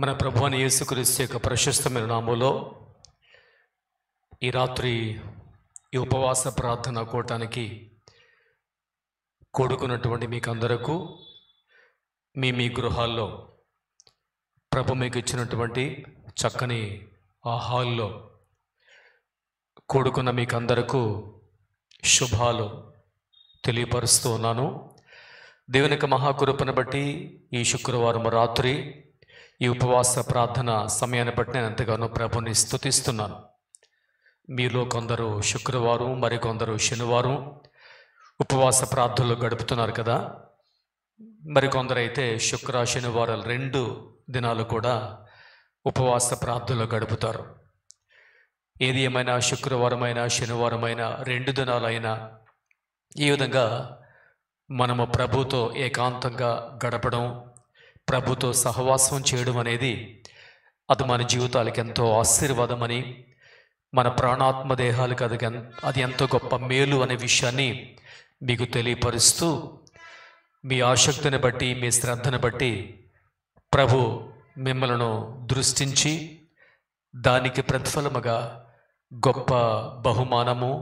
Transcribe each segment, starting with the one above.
మన ప్రభు అని యేసుక్రీస్తు యొక్క ప్రశస్తమైన నామంలో ఈ రాత్రి ఈ ఉపవాస ప్రార్థన కూడటానికి కూడుకున్నటువంటి మీకు అందరకు మీ మీ గృహాల్లో ప్రభు మీకు ఇచ్చినటువంటి చక్కని ఆ హాల్లో కూడుకున్న మీకు అందరకు శుభాలు తెలియపరుస్తూ ఉన్నాను దేవునికి మహాకృపను బట్టి ఈ శుక్రవారం రాత్రి ఈ ఉపవాస ప్రార్థన సమయాన్ని బట్టి నేను ఎంతగానో ప్రభుని స్థుతిస్తున్నాను మీలో కొందరు శుక్రవారం మరికొందరు శనివారం ఉపవాస ప్రార్థనలు గడుపుతున్నారు కదా అయితే శుక్ర శనివారాలు రెండు దినాలు కూడా ఉపవాస ప్రార్థనలు గడుపుతారు ఏది ఏమైనా శుక్రవారమైనా శనివారమైనా రెండు దినాలైనా ఈ విధంగా మనము ప్రభుతో ఏకాంతంగా గడపడం ప్రభుతో సహవాసం చేయడం అనేది అది మన జీవితాలకు ఎంతో ఆశీర్వాదమని మన ప్రాణాత్మ దేహాలకు అది అది ఎంతో గొప్ప మేలు అనే విషయాన్ని మీకు తెలియపరుస్తూ మీ ఆసక్తిని బట్టి మీ శ్రద్ధను బట్టి ప్రభు మిమ్మలను దృష్టించి దానికి ప్రతిఫలముగా గొప్ప బహుమానము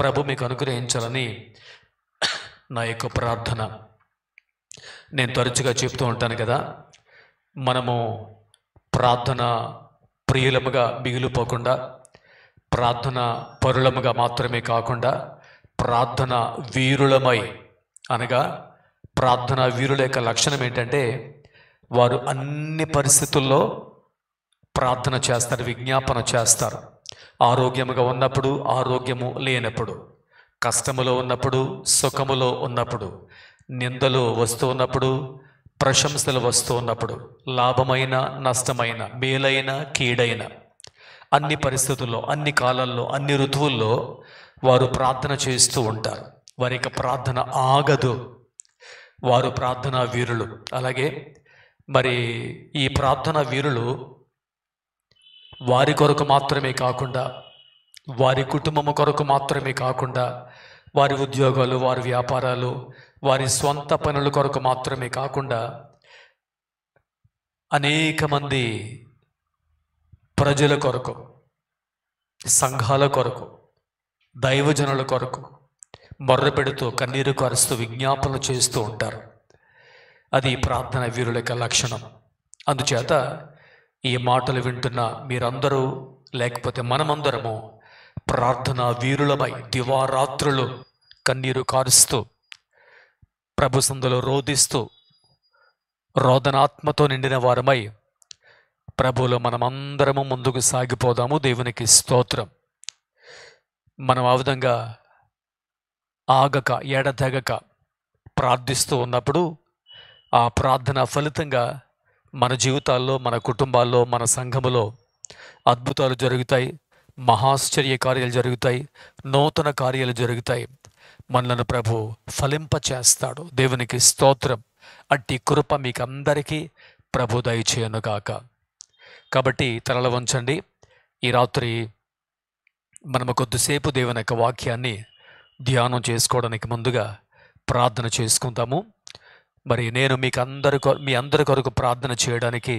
ప్రభు మీకు అనుగ్రహించాలని నా యొక్క ప్రార్థన నేను తరచుగా చెప్తూ ఉంటాను కదా మనము ప్రార్థన ప్రియులముగా మిగిలిపోకుండా ప్రార్థన పరులముగా మాత్రమే కాకుండా ప్రార్థన వీరులమై అనగా ప్రార్థన వీరుల యొక్క లక్షణం ఏంటంటే వారు అన్ని పరిస్థితుల్లో ప్రార్థన చేస్తారు విజ్ఞాపన చేస్తారు ఆరోగ్యముగా ఉన్నప్పుడు ఆరోగ్యము లేనప్పుడు కష్టములో ఉన్నప్పుడు సుఖములో ఉన్నప్పుడు నిందలు వస్తూ ఉన్నప్పుడు ప్రశంసలు వస్తూ ఉన్నప్పుడు లాభమైన నష్టమైన మేలైన కీడైన అన్ని పరిస్థితుల్లో అన్ని కాలాల్లో అన్ని ఋతువుల్లో వారు ప్రార్థన చేస్తూ ఉంటారు వారి యొక్క ప్రార్థన ఆగదు వారు ప్రార్థనా వీరులు అలాగే మరి ఈ ప్రార్థనా వీరులు వారి కొరకు మాత్రమే కాకుండా వారి కుటుంబం కొరకు మాత్రమే కాకుండా వారి ఉద్యోగాలు వారి వ్యాపారాలు వారి స్వంత పనుల కొరకు మాత్రమే కాకుండా అనేక మంది ప్రజల కొరకు సంఘాల కొరకు దైవజనుల కొరకు మొర్ర పెడుతూ కన్నీరు కరుస్తూ విజ్ఞాపనలు చేస్తూ ఉంటారు అది ప్రార్థన వీరుల యొక్క లక్షణం అందుచేత ఈ మాటలు వింటున్న మీరందరూ లేకపోతే మనమందరము ప్రార్థన వీరులమై దివారాత్రులు కన్నీరు కారుస్తూ ప్రభు సందులో రోధిస్తూ రోదనాత్మతో నిండిన వారమై ప్రభువులు మనమందరము ముందుకు సాగిపోదాము దేవునికి స్తోత్రం మనం ఆ విధంగా ఆగక ఎడతెగక ప్రార్థిస్తూ ఉన్నప్పుడు ఆ ప్రార్థన ఫలితంగా మన జీవితాల్లో మన కుటుంబాల్లో మన సంఘములో అద్భుతాలు జరుగుతాయి మహాశ్చర్య కార్యాలు జరుగుతాయి నూతన కార్యాలు జరుగుతాయి మనలను ప్రభు ఫలింపచేస్తాడు దేవునికి స్తోత్రం అట్టి కృప మీకు అందరికీ ప్రభు దయచేయనుగాక కాబట్టి తరల వంచండి ఈ రాత్రి మనము కొద్దిసేపు దేవుని యొక్క వాక్యాన్ని ధ్యానం చేసుకోవడానికి ముందుగా ప్రార్థన చేసుకుందాము మరి నేను మీకు అందరి మీ అందరి కొరకు ప్రార్థన చేయడానికి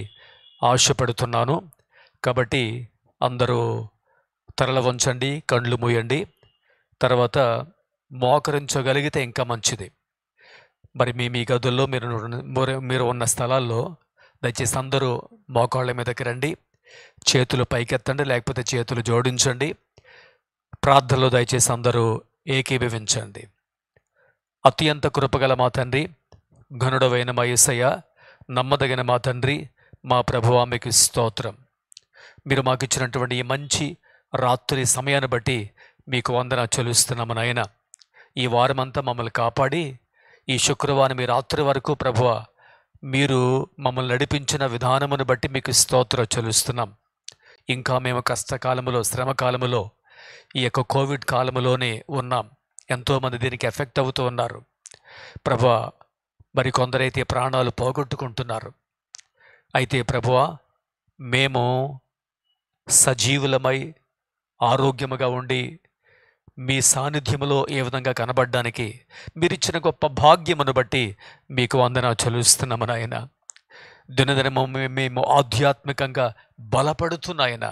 ఆశపడుతున్నాను కాబట్టి అందరూ తరల వంచండి కండ్లు మూయండి తర్వాత మోకరించగలిగితే ఇంకా మంచిది మరి మీ మీ గదుల్లో మీరు మీరు ఉన్న స్థలాల్లో దయచేసి అందరూ మోకాళ్ళ మీదకి రండి చేతులు పైకెత్తండి లేకపోతే చేతులు జోడించండి ప్రార్థనలో దయచేసి అందరూ ఏకీభవించండి అత్యంత కృపగల మా తండ్రి ఘనుడవైన మా యేసయ్య నమ్మదగిన మా తండ్రి మా ప్రభువా మీకు స్తోత్రం మీరు మాకు ఇచ్చినటువంటి ఈ మంచి రాత్రి సమయాన్ని బట్టి మీకు వందన చెల్లిస్తున్నాము నాయన ఈ వారమంతా మమ్మల్ని కాపాడి ఈ శుక్రవారం మీ రాత్రి వరకు ప్రభువ మీరు మమ్మల్ని నడిపించిన విధానమును బట్టి మీకు స్తోత్ర చెల్లిస్తున్నాం ఇంకా మేము కష్టకాలంలో శ్రమకాలంలో ఈ యొక్క కోవిడ్ కాలంలోనే ఉన్నాం ఎంతోమంది దీనికి ఎఫెక్ట్ అవుతూ ఉన్నారు ప్రభా మరి కొందరైతే ప్రాణాలు పోగొట్టుకుంటున్నారు అయితే ప్రభువ మేము సజీవులమై ఆరోగ్యముగా ఉండి మీ సాన్నిధ్యములో ఏ విధంగా కనబడడానికి మీరిచ్చిన గొప్ప భాగ్యమును బట్టి మీకు వందన చలుస్తున్నాము నాయన దినదినము మేము ఆధ్యాత్మికంగా బలపడుతున్నాయన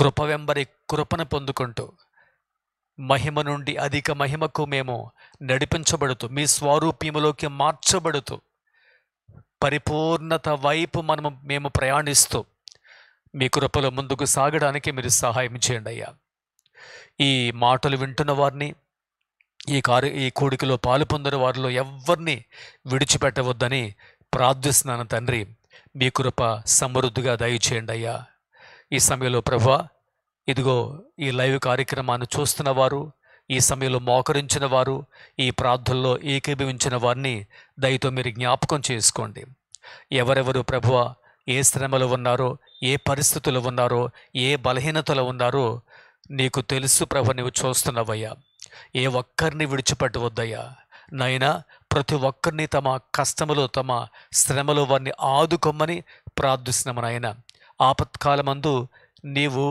కృప వెంబరి కృపను పొందుకుంటూ మహిమ నుండి అధిక మహిమకు మేము నడిపించబడుతూ మీ స్వారూప్యములోకి మార్చబడుతూ పరిపూర్ణత వైపు మనము మేము ప్రయాణిస్తూ మీ కృపలో ముందుకు సాగడానికి మీరు సహాయం చేయండి అయ్యా ఈ మాటలు వింటున్న వారిని ఈ కార్య ఈ కోడికలో పాలు పొందిన వారిలో ఎవరిని విడిచిపెట్టవద్దని ప్రార్థిస్తున్నాను తండ్రి మీ కృప సమృద్ధిగా దయచేయండి అయ్యా ఈ సమయంలో ప్రభు ఇదిగో ఈ లైవ్ కార్యక్రమాన్ని చూస్తున్న వారు ఈ సమయంలో మోకరించిన వారు ఈ ప్రార్థనలో ఏకీభవించిన వారిని దయతో మీరు జ్ఞాపకం చేసుకోండి ఎవరెవరు ప్రభువ ఏ శ్రమలో ఉన్నారో ఏ పరిస్థితులు ఉన్నారో ఏ బలహీనతలు ఉన్నారో నీకు తెలుసు ప్రభ నీవు చూస్తున్నవయ్యా ఏ ఒక్కరిని విడిచిపెట్టవద్దయ్యా నైనా ప్రతి ఒక్కరిని తమ కష్టములు తమ శ్రమలు వారిని ఆదుకొమ్మని ప్రార్థిస్తున్నాము నాయన ఆపత్కాలమందు నీవు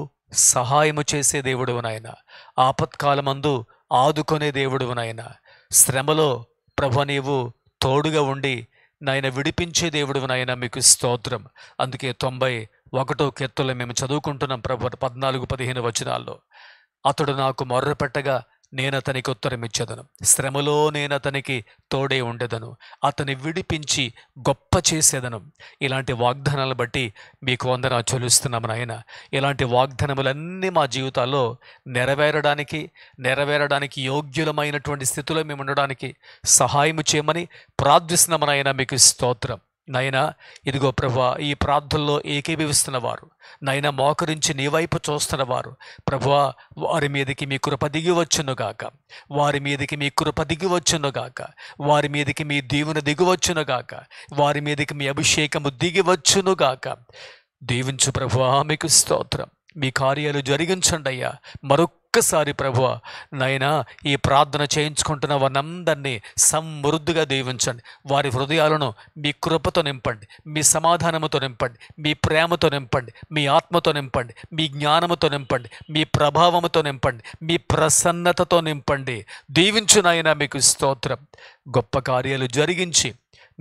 సహాయము చేసే దేవుడు నాయన ఆపత్కాలమందు ఆదుకునే దేవుడు నాయన శ్రమలో ప్రభ నీవు తోడుగా ఉండి నాయన విడిపించే దేవుడు నాయన మీకు స్తోత్రం అందుకే తొంభై ఒకటో కీర్తనలో మేము చదువుకుంటున్నాం ప్రభు పద్నాలుగు పదిహేను వచనాల్లో అతడు నాకు మొర్రపెట్టగా నేను అతనికి ఇచ్చేదను శ్రమలో నేను అతనికి తోడే ఉండేదను అతని విడిపించి గొప్ప చేసేదను ఇలాంటి వాగ్దానాలు బట్టి మీకు వందన చెలుస్తున్నాము నాయన ఇలాంటి వాగ్దానములన్నీ మా జీవితాల్లో నెరవేరడానికి నెరవేరడానికి యోగ్యులమైనటువంటి స్థితిలో మేము ఉండడానికి సహాయం చేయమని ప్రార్థిస్తున్నాము నాయన మీకు స్తోత్రం నైనా ఇదిగో ప్రభా ఈ ప్రార్థనలో ఏకీభవిస్తున్న వారు నైనా మోకరించి నీ వైపు చూస్తున్న వారు ప్రభువా వారి మీదకి మీ కృప దిగి వచ్చునుగాక వారి మీదకి మీ కృప దిగి వచ్చునుగాక వారి మీదకి మీ దీవెన దిగివచ్చునుగాక వారి మీదకి మీ అభిషేకము దిగివచ్చునుగాక దీవించు ప్రభువా మీకు స్తోత్రం మీ కార్యాలు జరిగించండి అయ్యా మరొక్క ఒక్కసారి ప్రభు నైనా ఈ ప్రార్థన చేయించుకుంటున్న వారందరినీ సమృద్ధిగా దీవించండి వారి హృదయాలను మీ కృపతో నింపండి మీ సమాధానముతో నింపండి మీ ప్రేమతో నింపండి మీ ఆత్మతో నింపండి మీ జ్ఞానముతో నింపండి మీ ప్రభావముతో నింపండి మీ ప్రసన్నతతో నింపండి దీవించు నాయన మీకు స్తోత్రం గొప్ప కార్యాలు జరిగించి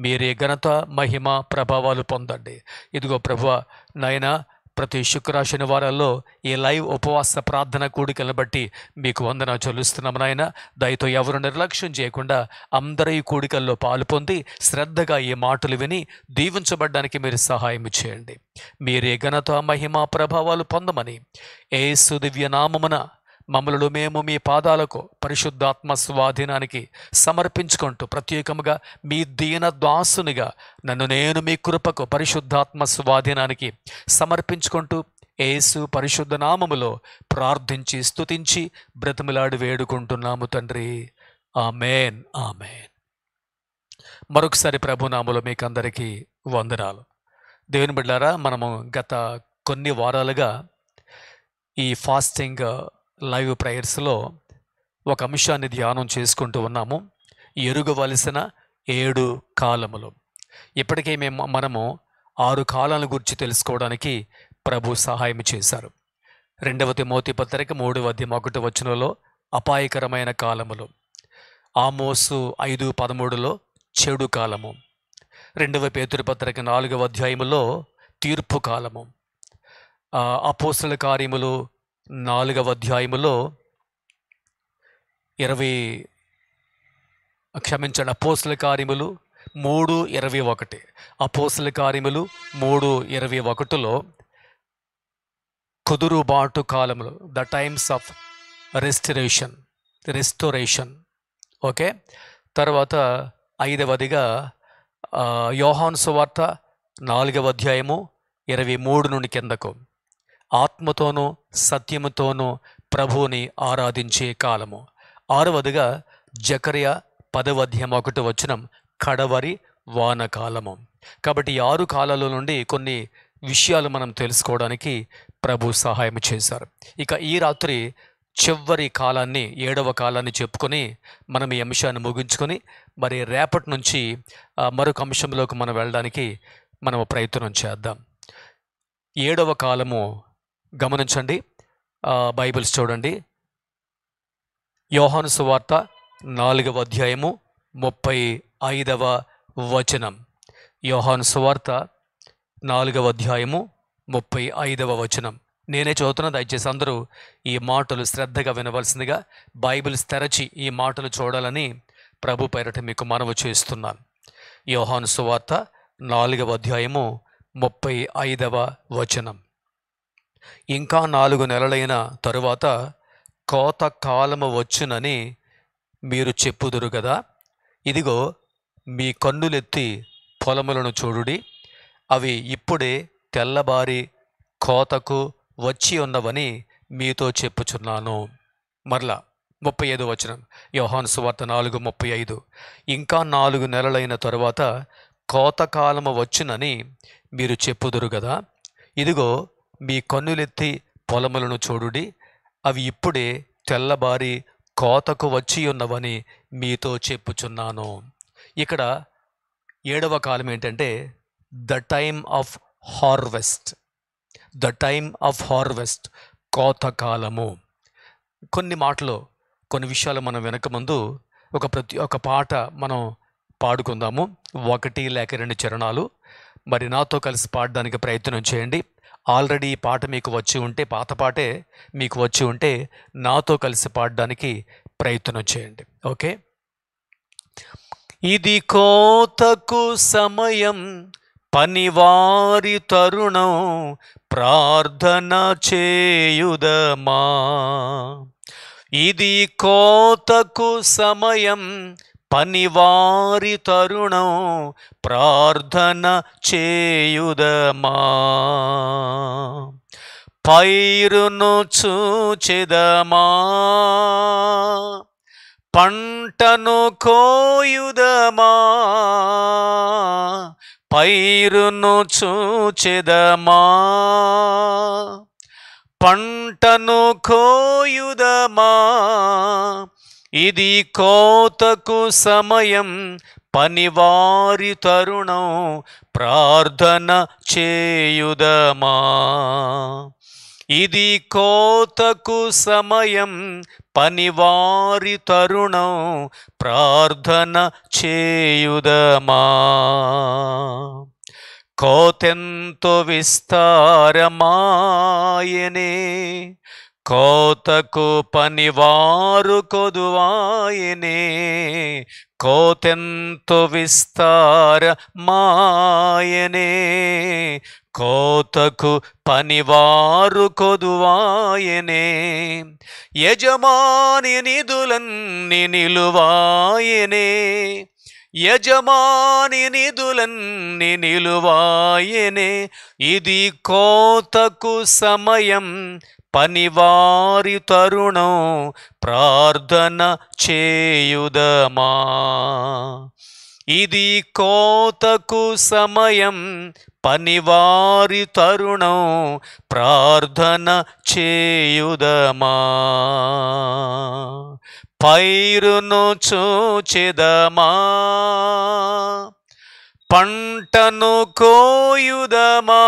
మీరే ఘనత మహిమ ప్రభావాలు పొందండి ఇదిగో ప్రభు నైనా ప్రతి శుక్ర శనివారాల్లో ఈ లైవ్ ఉపవాస ప్రార్థన కూడికలను బట్టి మీకు వందన చెల్లిస్తున్నాం నాయన దయతో ఎవరు నిర్లక్ష్యం చేయకుండా అందరి ఈ కూడికల్లో పాలు పొంది శ్రద్ధగా ఈ మాటలు విని దీవించబడ్డానికి మీరు సహాయం చేయండి మీరే ఘనత మహిమ ప్రభావాలు పొందమని ఏ సుదివ్య నామమున మమ్మలను మేము మీ పాదాలకు పరిశుద్ధాత్మ స్వాధీనానికి సమర్పించుకుంటూ ప్రత్యేకముగా మీ దీన దాసునిగా నన్ను నేను మీ కృపకు పరిశుద్ధాత్మ స్వాధీనానికి సమర్పించుకుంటూ ఏసు పరిశుద్ధ నామములో ప్రార్థించి స్తుతించి బ్రతిమిలాడి వేడుకుంటున్నాము తండ్రి ఆమెన్ ఆమెన్ మరొకసారి ప్రభునాములు మీకు అందరికీ వందనాలు దేవుని బిడ్డారా మనము గత కొన్ని వారాలుగా ఈ ఫాస్టింగ్ లైవ్ ప్రేయర్స్లో ఒక అంశాన్ని ధ్యానం చేసుకుంటూ ఉన్నాము ఎరుగవలసిన ఏడు కాలములు ఇప్పటికే మేము మనము ఆరు కాలాల గురించి తెలుసుకోవడానికి ప్రభు సహాయం చేశారు రెండవ తిమోతి పత్రిక మూడవ అధ్యయం ఒకటి వచ్చినలో అపాయకరమైన కాలములు ఆమోసు ఐదు పదమూడులో చెడు కాలము రెండవ పత్రిక నాలుగవ అధ్యాయములో తీర్పు కాలము అపోసల కార్యములు నాలుగవ అధ్యాయములో ఇరవై క్షమించండి అపోసల కార్యములు మూడు ఇరవై ఒకటి అపోసల కార్యములు మూడు ఇరవై ఒకటిలో కుదురుబాటు కాలములు the times of restoration restoration okay తర్వాత ఐదవదిగా యోహాన్ సువార్త నాలుగవ అధ్యాయము ఇరవై మూడు నుండి కిందకు ఆత్మతోనూ సత్యముతోనూ ప్రభువుని ఆరాధించే కాలము ఆరవదిగా జకర్య పదవధ్యం ఒకటి వచ్చిన కడవరి వానకాలము కాబట్టి ఆరు కాలాల నుండి కొన్ని విషయాలు మనం తెలుసుకోవడానికి ప్రభు సహాయం చేశారు ఇక ఈ రాత్రి చివరి కాలాన్ని ఏడవ కాలాన్ని చెప్పుకొని మనం ఈ అంశాన్ని ముగించుకొని మరి రేపటి నుంచి మరొక అంశంలోకి మనం వెళ్ళడానికి మనం ప్రయత్నం చేద్దాం ఏడవ కాలము గమనించండి బైబిల్స్ చూడండి యోహాను సువార్త నాలుగవ అధ్యాయము ముప్పై ఐదవ వచనం యోహాను సువార్త నాలుగవ అధ్యాయము ముప్పై ఐదవ వచనం నేనే చదువుతున్న దయచేసి అందరూ ఈ మాటలు శ్రద్ధగా వినవలసిందిగా బైబిల్స్ తెరచి ఈ మాటలు చూడాలని ప్రభు పేరట మీకు మనవి చేస్తున్నాను యోహాను సువార్త నాలుగవ అధ్యాయము ముప్పై ఐదవ వచనం ఇంకా నాలుగు నెలలైన తరువాత కోత కాలము వచ్చునని మీరు చెప్పుదురు కదా ఇదిగో మీ కన్నులెత్తి పొలములను చూడుడి అవి ఇప్పుడే తెల్లబారి కోతకు వచ్చి ఉన్నవని మీతో చెప్పుచున్నాను మరలా ముప్పై ఐదు వచనం యోహాన్ సువార్త నాలుగు ముప్పై ఐదు ఇంకా నాలుగు నెలలైన తరువాత కోతకాలము వచ్చునని మీరు చెప్పుదురు కదా ఇదిగో మీ కన్నులెత్తి పొలములను చూడుడి అవి ఇప్పుడే తెల్లబారి కోతకు వచ్చి ఉన్నవని మీతో చెప్పుచున్నాను ఇక్కడ ఏడవ కాలం ఏంటంటే the time of harvest the time of harvest కోత కాలము కొన్ని మాటలు కొన్ని విషయాలు మనం వెనక ముందు ఒక ప్రతి ఒక పాట మనం పాడుకుందాము ఒకటి లేక రెండు చరణాలు మరి నాతో కలిసి పాడడానికి ప్రయత్నం చేయండి ఆల్రెడీ ఈ పాట మీకు వచ్చి ఉంటే పాత పాటే మీకు వచ్చి ఉంటే నాతో కలిసి పాడడానికి ప్రయత్నం చేయండి ఓకే ఇది కోతకు సమయం పనివారి తరుణం ప్రార్థన చేయుదమా ఇది కోతకు సమయం పనివారి తరుణం ప్రార్థన చేయుదమా పైరును చూచెదమా పంటను కోయుదమా పైరును చూచెదమా పంటను కోయుదమా ఇది కోతకు సమయం పనివారి తరుణం ప్రార్థన చేయుదమా ఇది కోతకు సమయం పనివారి తరుణం ప్రార్థన చేయుదమా కోతెంతో విస్తారమాయనే కోతకు పనివారు కొదువాయనే కోతెంతు విస్తార మాయనే కోతకు పనివారు కొదువాయనే యజమాని నిధులన్ని నిలువాయనే యజమాని నిధులన్ని నిలువాయనే ఇది కోతకు సమయం పనివారి తరుణం ప్రార్థన చేయుదమా ఇది కోతకు సమయం పనివారి తరుణం ప్రార్థన చేయుదమా పైరును చూచిదమా పంటను కోయుదమా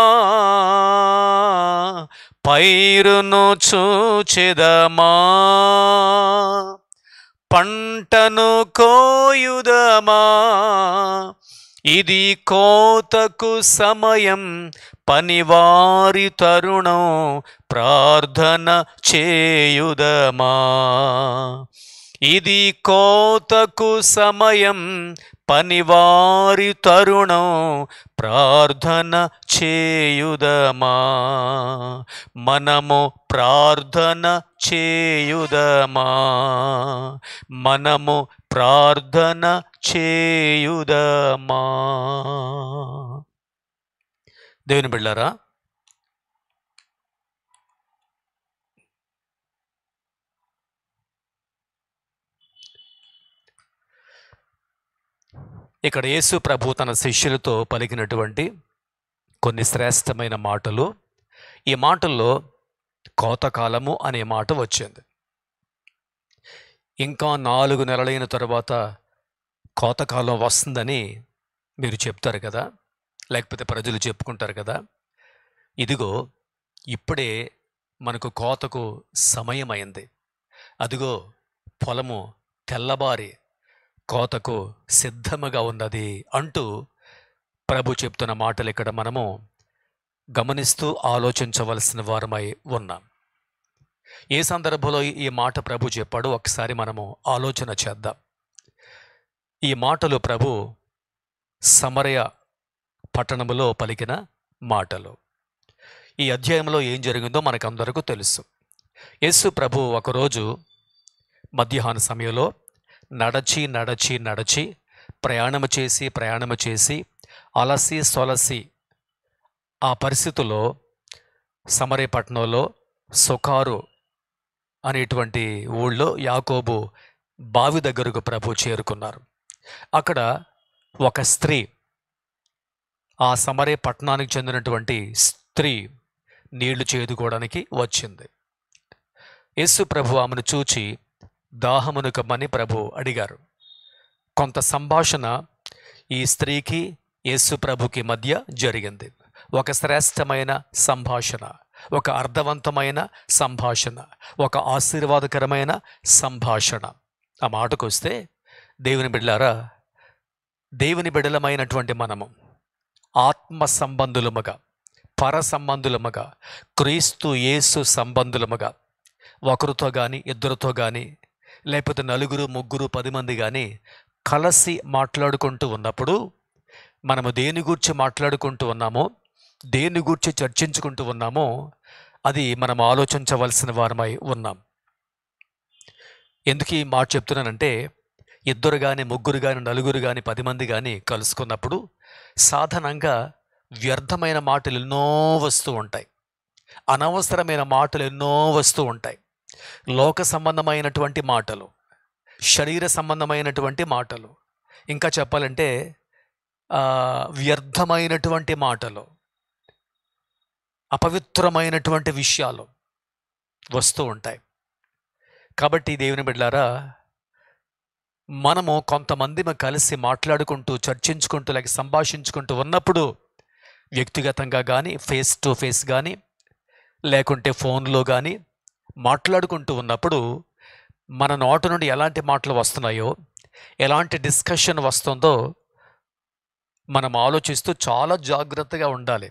పైరును చూచెదమా పంటను కోయుదమా ఇది కోతకు సమయం పనివారి తరుణం ప్రార్థన చేయుదమా ఇది కోతకు సమయం పనివారి తరుణం ప్రార్థన చేయుదమా మనము ప్రార్థన చేయుదమా మనము ప్రార్థన చేయుదమా దేవుని బిళ్ళారా ఇక్కడ యేసు ప్రభు తన శిష్యులతో పలికినటువంటి కొన్ని శ్రేష్టమైన మాటలు ఈ మాటల్లో కోతకాలము అనే మాట వచ్చింది ఇంకా నాలుగు నెలలైన తర్వాత కోతకాలం వస్తుందని మీరు చెప్తారు కదా లేకపోతే ప్రజలు చెప్పుకుంటారు కదా ఇదిగో ఇప్పుడే మనకు కోతకు సమయమైంది అదిగో పొలము తెల్లబారి కోతకు సిద్ధముగా ఉన్నది అంటూ ప్రభు చెప్తున్న మాటలు ఇక్కడ మనము గమనిస్తూ ఆలోచించవలసిన వారమై ఉన్నాం ఏ సందర్భంలో ఈ మాట ప్రభు చెప్పాడో ఒకసారి మనము ఆలోచన చేద్దాం ఈ మాటలు ప్రభు సమరయ పట్టణములో పలికిన మాటలు ఈ అధ్యాయంలో ఏం జరిగిందో మనకందరకు తెలుసు యేసు ప్రభు ఒకరోజు మధ్యాహ్న సమయంలో నడచి నడచి నడచి ప్రయాణము చేసి ప్రయాణము చేసి అలసి సొలసి ఆ పరిస్థితుల్లో సమరేపట్నంలో సుకారు అనేటువంటి ఊళ్ళో యాకోబు బావి దగ్గరకు ప్రభు చేరుకున్నారు అక్కడ ఒక స్త్రీ ఆ సమరే పట్టణానికి చెందినటువంటి స్త్రీ నీళ్లు చేదుకోవడానికి వచ్చింది యేసు ప్రభు ఆమెను చూచి దాహమును ప్రభు అడిగారు కొంత సంభాషణ ఈ స్త్రీకి యేసు ప్రభుకి మధ్య జరిగింది ఒక శ్రేష్టమైన సంభాషణ ఒక అర్థవంతమైన సంభాషణ ఒక ఆశీర్వాదకరమైన సంభాషణ ఆ మాటకు వస్తే దేవుని బిడ్డలారా దేవుని బిడ్డలమైనటువంటి మనము ఆత్మ సంబంధులముగా పర సంబంధులముగా క్రీస్తు యేసు సంబంధులముగా ఒకరితో కానీ ఇద్దరితో కానీ లేకపోతే నలుగురు ముగ్గురు పది మంది కానీ కలిసి మాట్లాడుకుంటూ ఉన్నప్పుడు మనము దేని గురించి మాట్లాడుకుంటూ ఉన్నామో దేని గురించి చర్చించుకుంటూ ఉన్నామో అది మనం ఆలోచించవలసిన వారమై ఉన్నాం ఎందుకు ఈ మాట చెప్తున్నానంటే ఇద్దరు కానీ ముగ్గురు కానీ నలుగురు కానీ పది మంది కానీ కలుసుకున్నప్పుడు సాధారణంగా వ్యర్థమైన మాటలు ఎన్నో వస్తూ ఉంటాయి అనవసరమైన మాటలు ఎన్నో వస్తూ ఉంటాయి లోక సంబంధమైనటువంటి మాటలు శరీర సంబంధమైనటువంటి మాటలు ఇంకా చెప్పాలంటే వ్యర్థమైనటువంటి మాటలు అపవిత్రమైనటువంటి విషయాలు వస్తూ ఉంటాయి కాబట్టి దేవుని బిడ్డారా మనము కొంతమంది కలిసి మాట్లాడుకుంటూ చర్చించుకుంటూ లేక సంభాషించుకుంటూ ఉన్నప్పుడు వ్యక్తిగతంగా కానీ ఫేస్ టు ఫేస్ కానీ లేకుంటే ఫోన్లో కానీ మాట్లాడుకుంటూ ఉన్నప్పుడు మన నోటు నుండి ఎలాంటి మాటలు వస్తున్నాయో ఎలాంటి డిస్కషన్ వస్తుందో మనం ఆలోచిస్తూ చాలా జాగ్రత్తగా ఉండాలి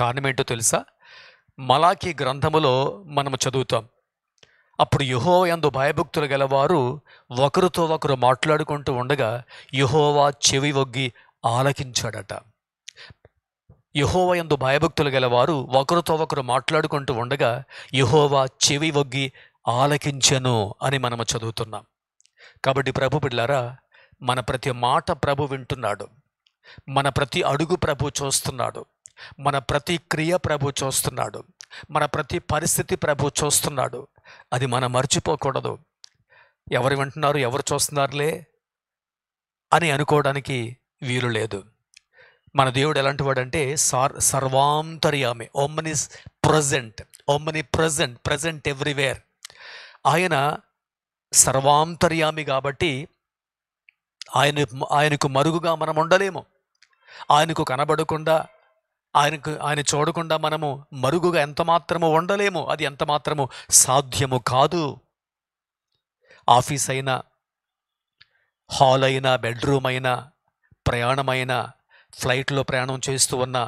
కారణమేంటో తెలుసా మలాఖీ గ్రంథములో మనం చదువుతాం అప్పుడు యుహో ఎందు భయభక్తులు గలవారు ఒకరితో ఒకరు మాట్లాడుకుంటూ ఉండగా యుహోవా చెవి ఒగ్గి ఆలకించాడట యహోవయందు భయభక్తులు గలవారు ఒకరితో ఒకరు మాట్లాడుకుంటూ ఉండగా యహోవా చెవి వగ్గి ఆలకించను అని మనము చదువుతున్నాం కాబట్టి ప్రభు పిల్లరా మన ప్రతి మాట ప్రభు వింటున్నాడు మన ప్రతి అడుగు ప్రభు చూస్తున్నాడు మన ప్రతి క్రియ ప్రభు చూస్తున్నాడు మన ప్రతి పరిస్థితి ప్రభు చూస్తున్నాడు అది మనం మర్చిపోకూడదు ఎవరు వింటున్నారు ఎవరు చూస్తున్నారులే అని అనుకోవడానికి వీలు లేదు మన దేవుడు ఎలాంటి వాడంటే సార్ సర్వాంతర్యామి omnipresent omnipresent present everywhere ఆయన సర్వాంతర్యామి కాబట్టి ఆయన ఆయనకు మరుగుగా మనం ఉండలేము ఆయనకు కనబడకుండా ఆయనకు ఆయన చూడకుండా మనము మరుగుగా ఎంత మాత్రము ఉండలేము అది ఎంత మాత్రము సాధ్యము కాదు ఆఫీస్ అయినా హాల్ అయినా బెడ్రూమ్ అయినా ప్రయాణమైనా ఫ్లైట్లో ప్రయాణం చేస్తూ ఉన్న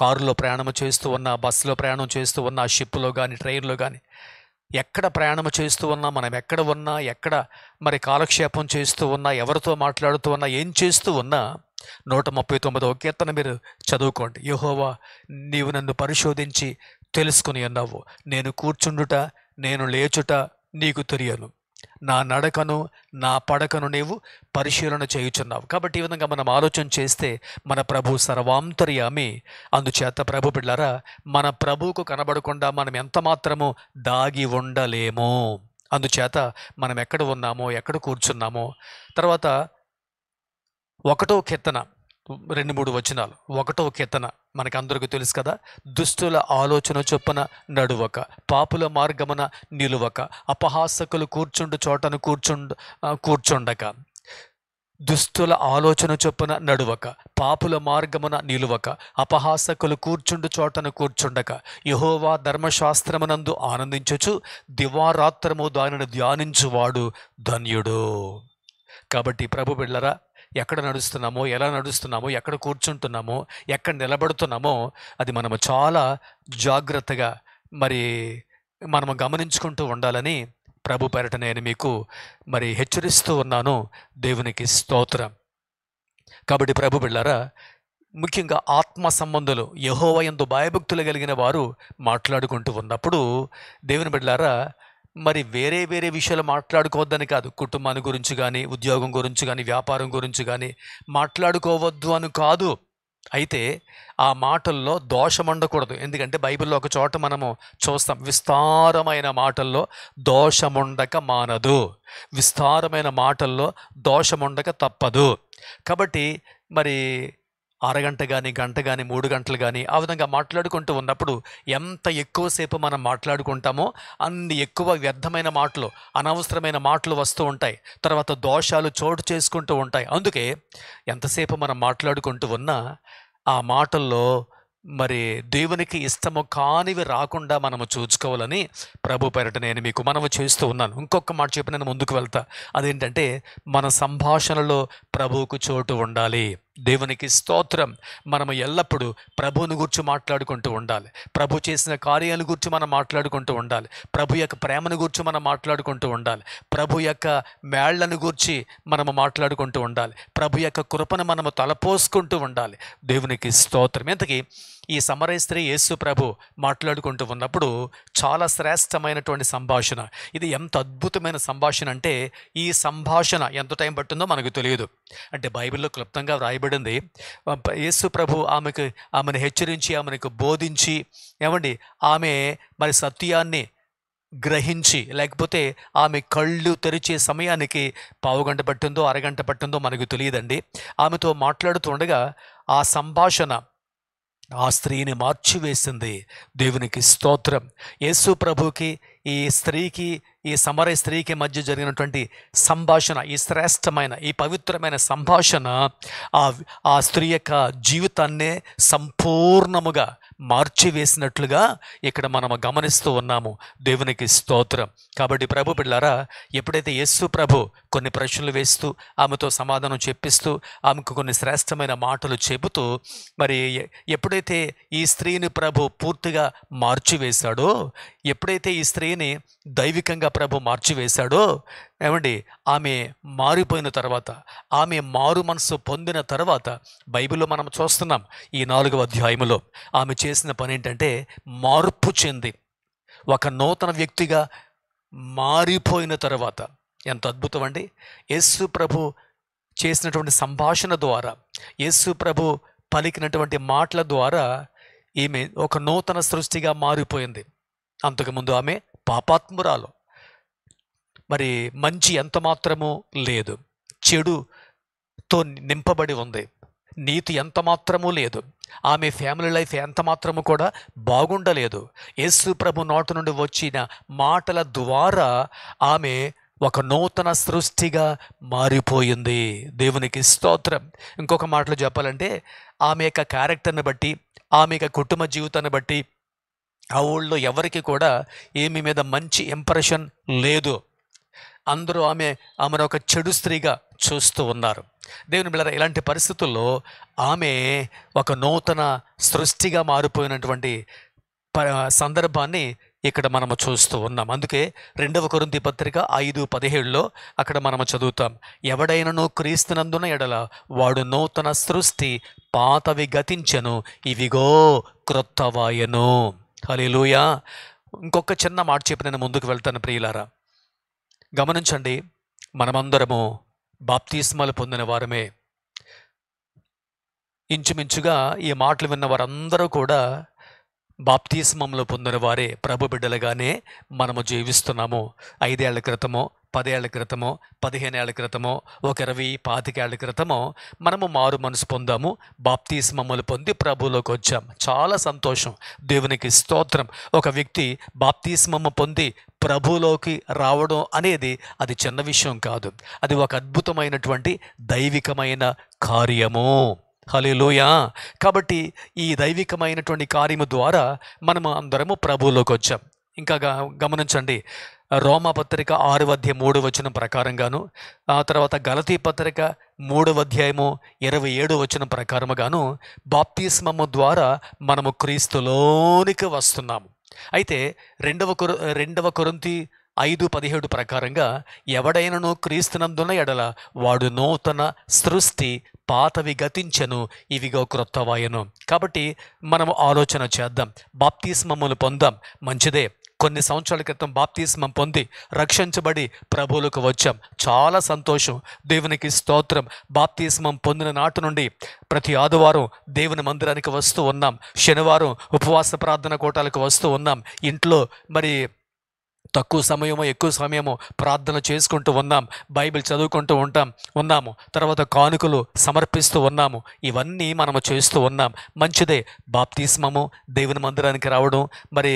కారులో ప్రయాణం చేస్తూ ఉన్న బస్సులో ప్రయాణం చేస్తూ ఉన్న షిప్లో కానీ ట్రైన్లో కానీ ఎక్కడ ప్రయాణం చేస్తూ ఉన్నా మనం ఎక్కడ ఉన్నా ఎక్కడ మరి కాలక్షేపం చేస్తూ ఉన్నా ఎవరితో మాట్లాడుతూ ఉన్నా ఏం చేస్తూ ఉన్నా నూట ముప్పై తొమ్మిదో కీర్తన మీరు చదువుకోండి యహోవా నీవు నన్ను పరిశోధించి తెలుసుకుని అన్నావు నేను కూర్చుండుట నేను లేచుట నీకు తెలియను నా నడకను నా పడకను నీవు పరిశీలన చేయుచున్నావు కాబట్టి ఈ విధంగా మనం ఆలోచన చేస్తే మన ప్రభు సర్వాంతర్యామి అందుచేత ప్రభు పిల్లరా మన ప్రభువుకు కనబడకుండా మనం ఎంత మాత్రము దాగి ఉండలేము అందుచేత మనం ఎక్కడ ఉన్నామో ఎక్కడ కూర్చున్నామో తర్వాత ఒకటో కీర్తన రెండు మూడు వచనాలు ఒకటో కీర్తన మనకందరికీ తెలుసు కదా దుష్టుల ఆలోచన చొప్పున నడువక పాపుల మార్గమున నిలువక అపహాసకులు కూర్చుండు చోటను కూర్చుండు కూర్చుండక దుస్తుల ఆలోచన చొప్పున నడువక పాపుల మార్గమున నిలువక అపహాసకులు కూర్చుండు చోటను కూర్చుండక యహోవా ధర్మశాస్త్రమునందు ఆనందించుచు దివారాత్రము దానిని ధ్యానించువాడు ధన్యుడు కాబట్టి ప్రభు బిళ్ళరా ఎక్కడ నడుస్తున్నామో ఎలా నడుస్తున్నామో ఎక్కడ కూర్చుంటున్నామో ఎక్కడ నిలబడుతున్నామో అది మనము చాలా జాగ్రత్తగా మరి మనము గమనించుకుంటూ ఉండాలని ప్రభు పేరట నేను మీకు మరి హెచ్చరిస్తూ ఉన్నాను దేవునికి స్తోత్రం కాబట్టి ప్రభు బిళ్ళారా ముఖ్యంగా ఆత్మ సంబంధులు యహోవయందు భయభక్తులు కలిగిన వారు మాట్లాడుకుంటూ ఉన్నప్పుడు దేవుని బిడ్డారా మరి వేరే వేరే విషయాలు మాట్లాడుకోవద్దని కాదు కుటుంబాన్ని గురించి కానీ ఉద్యోగం గురించి కానీ వ్యాపారం గురించి కానీ మాట్లాడుకోవద్దు అని కాదు అయితే ఆ మాటల్లో దోషం ఉండకూడదు ఎందుకంటే బైబిల్లో ఒక చోట మనము చూస్తాం విస్తారమైన మాటల్లో దోషముండక మానదు విస్తారమైన మాటల్లో దోషముండక తప్పదు కాబట్టి మరి అరగంట కానీ గంట కానీ మూడు గంటలు కానీ ఆ విధంగా మాట్లాడుకుంటూ ఉన్నప్పుడు ఎంత ఎక్కువసేపు మనం మాట్లాడుకుంటామో అన్ని ఎక్కువ వ్యర్థమైన మాటలు అనవసరమైన మాటలు వస్తూ ఉంటాయి తర్వాత దోషాలు చోటు చేసుకుంటూ ఉంటాయి అందుకే ఎంతసేపు మనం మాట్లాడుకుంటూ ఉన్నా ఆ మాటల్లో మరి దేవునికి ఇష్టము కానివి రాకుండా మనము చూసుకోవాలని ప్రభు పేరట నేను మీకు మనము చేస్తూ ఉన్నాను ఇంకొక మాట చెప్పి నేను ముందుకు వెళ్తా అదేంటంటే మన సంభాషణలో ప్రభువుకు చోటు ఉండాలి దేవునికి స్తోత్రం మనము ఎల్లప్పుడూ ప్రభువుని గురించి మాట్లాడుకుంటూ ఉండాలి ప్రభు చేసిన కార్యాల గురించి మనం మాట్లాడుకుంటూ ఉండాలి ప్రభు యొక్క ప్రేమను గురించి మనం మాట్లాడుకుంటూ ఉండాలి ప్రభు యొక్క మేళ్లను గురించి మనము మాట్లాడుకుంటూ ఉండాలి ప్రభు యొక్క కృపను మనము తలపోసుకుంటూ ఉండాలి దేవునికి స్తోత్రం ఇంతకీ ఈ సమరయ స్త్రీ యేసు ప్రభు మాట్లాడుకుంటూ ఉన్నప్పుడు చాలా శ్రేష్టమైనటువంటి సంభాషణ ఇది ఎంత అద్భుతమైన సంభాషణ అంటే ఈ సంభాషణ ఎంత టైం పట్టిందో మనకు తెలియదు అంటే బైబిల్లో క్లుప్తంగా వ్రాయబడింది యేసు ప్రభు ఆమెకు ఆమెను హెచ్చరించి ఆమెకు బోధించి ఏమండి ఆమె మరి సత్యాన్ని గ్రహించి లేకపోతే ఆమె కళ్ళు తెరిచే సమయానికి పావుగంట పట్టిందో అరగంట పట్టిందో మనకు తెలియదండి ఆమెతో మాట్లాడుతుండగా ఆ సంభాషణ ఆ స్త్రీని మార్చివేసింది దేవునికి స్తోత్రం యేసు ప్రభుకి ఈ స్త్రీకి ఈ సమర స్త్రీకి మధ్య జరిగినటువంటి సంభాషణ ఈ శ్రేష్టమైన ఈ పవిత్రమైన సంభాషణ ఆ ఆ స్త్రీ యొక్క జీవితాన్నే సంపూర్ణముగా మార్చివేసినట్లుగా ఇక్కడ మనం గమనిస్తూ ఉన్నాము దేవునికి స్తోత్రం కాబట్టి ప్రభు పిల్లారా ఎప్పుడైతే యస్సు ప్రభు కొన్ని ప్రశ్నలు వేస్తూ ఆమెతో సమాధానం చెప్పిస్తూ ఆమెకు కొన్ని శ్రేష్టమైన మాటలు చెబుతూ మరి ఎప్పుడైతే ఈ స్త్రీని ప్రభు పూర్తిగా మార్చివేశాడో ఎప్పుడైతే ఈ స్త్రీని దైవికంగా ప్రభు మార్చివేశాడో ఏమండి ఆమె మారిపోయిన తర్వాత ఆమె మారు మనసు పొందిన తర్వాత బైబిల్లో మనం చూస్తున్నాం ఈ నాలుగవ అధ్యాయంలో ఆమె చేసిన పని ఏంటంటే మార్పు చెంది ఒక నూతన వ్యక్తిగా మారిపోయిన తర్వాత ఎంత అద్భుతం అండి యేసు ప్రభు చేసినటువంటి సంభాషణ ద్వారా యేసు ప్రభు పలికినటువంటి మాటల ద్వారా ఈమె ఒక నూతన సృష్టిగా మారిపోయింది అంతకుముందు ఆమె పాపాత్మురాలు మరి మంచి ఎంత మాత్రము లేదు చెడుతో నింపబడి ఉంది నీతి ఎంత మాత్రమూ లేదు ఆమె ఫ్యామిలీ లైఫ్ ఎంత మాత్రము కూడా బాగుండలేదు యేసు ప్రభు నోట నుండి వచ్చిన మాటల ద్వారా ఆమె ఒక నూతన సృష్టిగా మారిపోయింది దేవునికి స్తోత్రం ఇంకొక మాటలు చెప్పాలంటే ఆమె యొక్క క్యారెక్టర్ని బట్టి ఆమె యొక్క కుటుంబ జీవితాన్ని బట్టి ఆ ఊళ్ళో ఎవరికి కూడా ఏమి మీద మంచి ఇంప్రెషన్ లేదు అందరూ ఆమె ఆమెను ఒక చెడు స్త్రీగా చూస్తూ ఉన్నారు దేవుని బిళ్ళ ఇలాంటి పరిస్థితుల్లో ఆమె ఒక నూతన సృష్టిగా మారిపోయినటువంటి సందర్భాన్ని ఇక్కడ మనము చూస్తూ ఉన్నాం అందుకే రెండవ కొరింతి పత్రిక ఐదు పదిహేడులో అక్కడ మనము చదువుతాం ఎవడైనను క్రీస్తునందున ఎడల వాడు నూతన సృష్టి పాతవి గతించను ఇవిగో క్రొత్తవాయను లూయా ఇంకొక చిన్న మాట చెప్పి నేను ముందుకు వెళ్తాను ప్రియులారా గమనించండి మనమందరము బాప్తీస్మలు పొందిన వారమే ఇంచుమించుగా ఈ మాటలు విన్న వారందరూ కూడా బాప్తీస్మంలో పొందిన వారే ప్రభు బిడ్డలుగానే మనము జీవిస్తున్నాము ఐదేళ్ల క్రితమో పదేళ్ల క్రితమో పదిహేనేళ్ల క్రితమో ఒక ఇరవై పాతికేళ్ల క్రితమో మనము మారు మనసు పొందాము మమ్మలు పొంది ప్రభులోకి వచ్చాం చాలా సంతోషం దేవునికి స్తోత్రం ఒక వ్యక్తి మమ్మ పొంది ప్రభులోకి రావడం అనేది అది చిన్న విషయం కాదు అది ఒక అద్భుతమైనటువంటి దైవికమైన కార్యము హలేలుయా కాబట్టి ఈ దైవికమైనటువంటి కార్యము ద్వారా మనము అందరము ప్రభువులోకి వచ్చాం ఇంకా గమనించండి పత్రిక ఆరు అధ్యాయం మూడు వచనం ప్రకారంగాను ఆ తర్వాత గలతీ పత్రిక మూడవ అధ్యాయము ఇరవై ఏడు వచనం ప్రకారముగాను బాప్తిస్మము ద్వారా మనము క్రీస్తులోనికి వస్తున్నాము అయితే రెండవ కొర రెండవ కొరంతి ఐదు పదిహేడు ప్రకారంగా ఎవడైనను క్రీస్తునందున ఎడల వాడు నూతన సృష్టి పాతవి గతించను ఇవిగో క్రొత్తవాయను కాబట్టి మనము ఆలోచన చేద్దాం బాప్తిస్మములు పొందాం మంచిదే కొన్ని సంవత్సరాల క్రితం బాప్తిస్మం పొంది రక్షించబడి ప్రభువులకు వచ్చాం చాలా సంతోషం దేవునికి స్తోత్రం బాప్తీస్మం పొందిన నాటి నుండి ప్రతి ఆదివారం దేవుని మందిరానికి వస్తూ ఉన్నాం శనివారం ఉపవాస ప్రార్థన కోటాలకు వస్తూ ఉన్నాం ఇంట్లో మరి తక్కువ సమయమో ఎక్కువ సమయమో ప్రార్థన చేసుకుంటూ ఉన్నాం బైబిల్ చదువుకుంటూ ఉంటాం ఉన్నాము తర్వాత కానుకలు సమర్పిస్తూ ఉన్నాము ఇవన్నీ మనము చేస్తూ ఉన్నాం మంచిదే బాప్తీస్మము దేవుని మందిరానికి రావడం మరి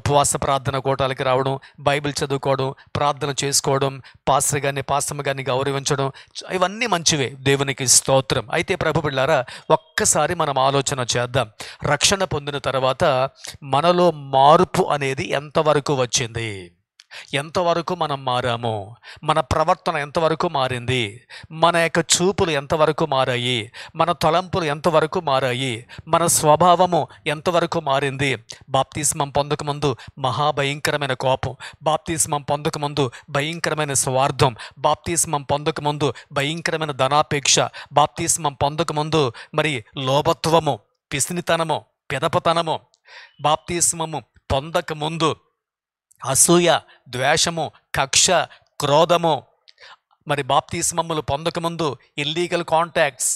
ఉపవాస ప్రార్థన కోటాలకి రావడం బైబిల్ చదువుకోవడం ప్రార్థన చేసుకోవడం పాస్టర్ గారిని పాస్టమ్ గారిని గౌరవించడం ఇవన్నీ మంచివే దేవునికి స్తోత్రం అయితే ప్రభు పిల్లారా ఒక్కసారి మనం ఆలోచన చేద్దాం రక్షణ పొందిన తర్వాత మనలో మార్పు అనేది ఎంతవరకు వచ్చింది ఎంతవరకు మనం మారాము మన ప్రవర్తన ఎంతవరకు మారింది మన యొక్క చూపులు ఎంతవరకు మారాయి మన తలంపులు ఎంతవరకు మారాయి మన స్వభావము ఎంతవరకు మారింది బాప్తిస్మం పొందకముందు మహాభయంకరమైన కోపం బాప్తిస్మం పొందకముందు భయంకరమైన స్వార్థం బాప్తిస్మం పొందకముందు భయంకరమైన ధనాపేక్ష బాప్తిస్మం పొందకముందు మరి లోభత్వము పిసినితనము పెదపతనము బాప్తిస్మము పొందకముందు అసూయ ద్వేషము కక్ష క్రోధము మరి పొందక పొందకముందు ఇల్లీగల్ కాంటాక్ట్స్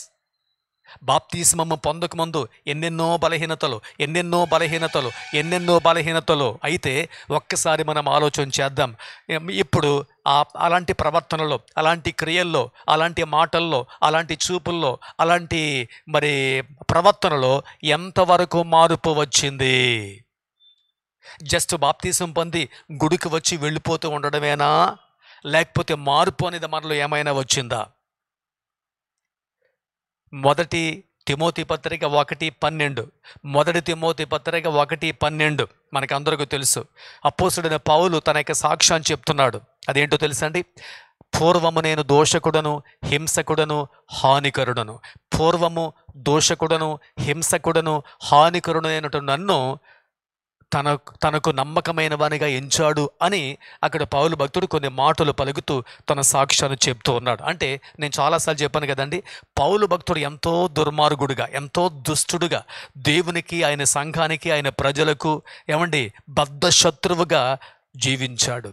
బాప్తీస్మమ్ము పొందకముందు ఎన్నెన్నో బలహీనతలు ఎన్నెన్నో బలహీనతలు ఎన్నెన్నో బలహీనతలు అయితే ఒక్కసారి మనం ఆలోచన చేద్దాం ఇప్పుడు అలాంటి ప్రవర్తనలో అలాంటి క్రియల్లో అలాంటి మాటల్లో అలాంటి చూపుల్లో అలాంటి మరి ప్రవర్తనలో ఎంతవరకు మార్పు వచ్చింది జస్ట్ బాప్తీసం పొంది గుడికి వచ్చి వెళ్ళిపోతూ ఉండడమేనా లేకపోతే మార్పు అనేది మనలో ఏమైనా వచ్చిందా మొదటి తిమోతి పత్రిక ఒకటి పన్నెండు మొదటి తిమోతి పత్రిక ఒకటి పన్నెండు మనకు అందరికీ తెలుసు అప్పోసుడైన పావులు తన యొక్క సాక్ష్యాన్ని చెప్తున్నాడు అదేంటో తెలుసండి పూర్వము నేను దోషకుడను హింసకుడను హానికరుడను పూర్వము దోషకుడను హింసకుడను హానికరుడు అయినటువంటి నన్ను తన తనకు నమ్మకమైన వానిగా ఎంచాడు అని అక్కడ పౌలు భక్తుడు కొన్ని మాటలు పలుకుతూ తన సాక్ష్యాన్ని చెప్తూ ఉన్నాడు అంటే నేను చాలాసార్లు చెప్పాను కదండి పౌలు భక్తుడు ఎంతో దుర్మార్గుడుగా ఎంతో దుష్టుడుగా దేవునికి ఆయన సంఘానికి ఆయన ప్రజలకు ఏమండి బద్ధ శత్రువుగా జీవించాడు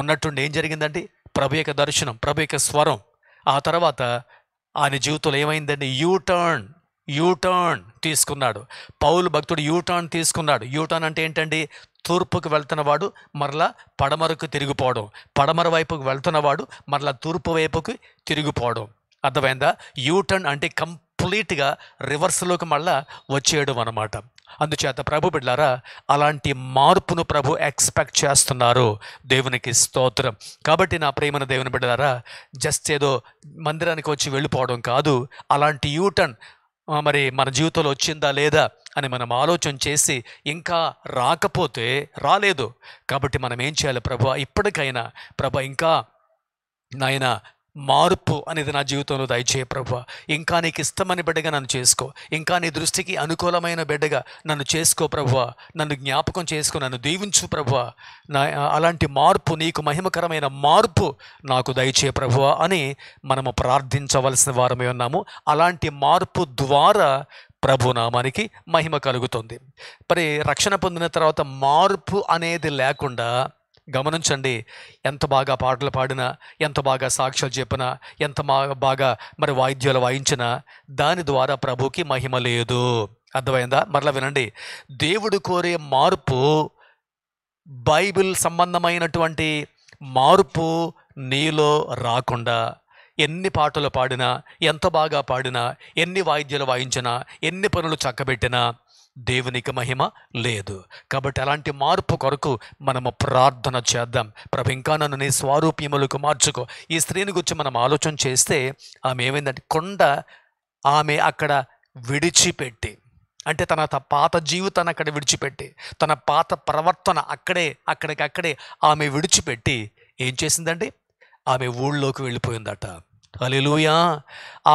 ఉన్నట్టుండి ఏం జరిగిందండి ప్రభు యొక్క దర్శనం ప్రభు యొక్క స్వరం ఆ తర్వాత ఆయన జీవితంలో ఏమైందండి యూ టర్న్ యూటర్న్ తీసుకున్నాడు పౌలు భక్తుడు యూటర్న్ తీసుకున్నాడు యూటర్న్ అంటే ఏంటండి తూర్పుకు వెళ్తున్నవాడు మరలా పడమరకు తిరిగిపోవడం పడమర వైపుకు వెళ్తున్నవాడు మరలా తూర్పు వైపుకి తిరిగిపోవడం అర్థమైందా యూటర్న్ అంటే కంప్లీట్గా రివర్స్లోకి మళ్ళా వచ్చేయడం అనమాట అందుచేత ప్రభు బిడ్లారా అలాంటి మార్పును ప్రభు ఎక్స్పెక్ట్ చేస్తున్నారు దేవునికి స్తోత్రం కాబట్టి నా ప్రేమను దేవుని బిడ్డలారా జస్ట్ ఏదో మందిరానికి వచ్చి వెళ్ళిపోవడం కాదు అలాంటి యూటర్న్ మరి మన జీవితంలో వచ్చిందా లేదా అని మనం ఆలోచన చేసి ఇంకా రాకపోతే రాలేదు కాబట్టి మనం ఏం చేయాలి ప్రభా ఇప్పటికైనా ప్రభా ఇంకా నాయన మార్పు అనేది నా జీవితంలో దయచేయ ప్రభు ఇంకా నీకు ఇష్టమని బిడ్డగా నన్ను చేసుకో ఇంకా నీ దృష్టికి అనుకూలమైన బిడ్డగా నన్ను చేసుకో ప్రభు నన్ను జ్ఞాపకం చేసుకో నన్ను దీవించు ప్రభు నా అలాంటి మార్పు నీకు మహిమకరమైన మార్పు నాకు దయచే ప్రభు అని మనము ప్రార్థించవలసిన వారమే ఉన్నాము అలాంటి మార్పు ద్వారా ప్రభు నామానికి మహిమ కలుగుతుంది మరి రక్షణ పొందిన తర్వాత మార్పు అనేది లేకుండా గమనించండి ఎంత బాగా పాటలు పాడినా ఎంత బాగా సాక్ష్యాలు చెప్పినా ఎంత బాగా మరి వాయిద్యాలు వాయించినా దాని ద్వారా ప్రభుకి మహిమ లేదు అర్థమైందా మరలా వినండి దేవుడు కోరే మార్పు బైబిల్ సంబంధమైనటువంటి మార్పు నీలో రాకుండా ఎన్ని పాటలు పాడినా ఎంత బాగా పాడినా ఎన్ని వాయిద్యాలు వాయించినా ఎన్ని పనులు చక్కబెట్టినా దేవునికి మహిమ లేదు కాబట్టి అలాంటి మార్పు కొరకు మనము ప్రార్థన చేద్దాం ప్రభు ఇంకా నన్ను నీ స్వారూప్యములకు మార్చుకో ఈ స్త్రీని గురించి మనం ఆలోచన చేస్తే ఆమె ఏమైందంటే కొండ ఆమె అక్కడ విడిచిపెట్టి అంటే తన పాత జీవితాన్ని అక్కడ విడిచిపెట్టి తన పాత ప్రవర్తన అక్కడే అక్కడికి అక్కడే ఆమె విడిచిపెట్టి ఏం చేసిందండి ఆమె ఊళ్ళోకి వెళ్ళిపోయిందట అలెలుయా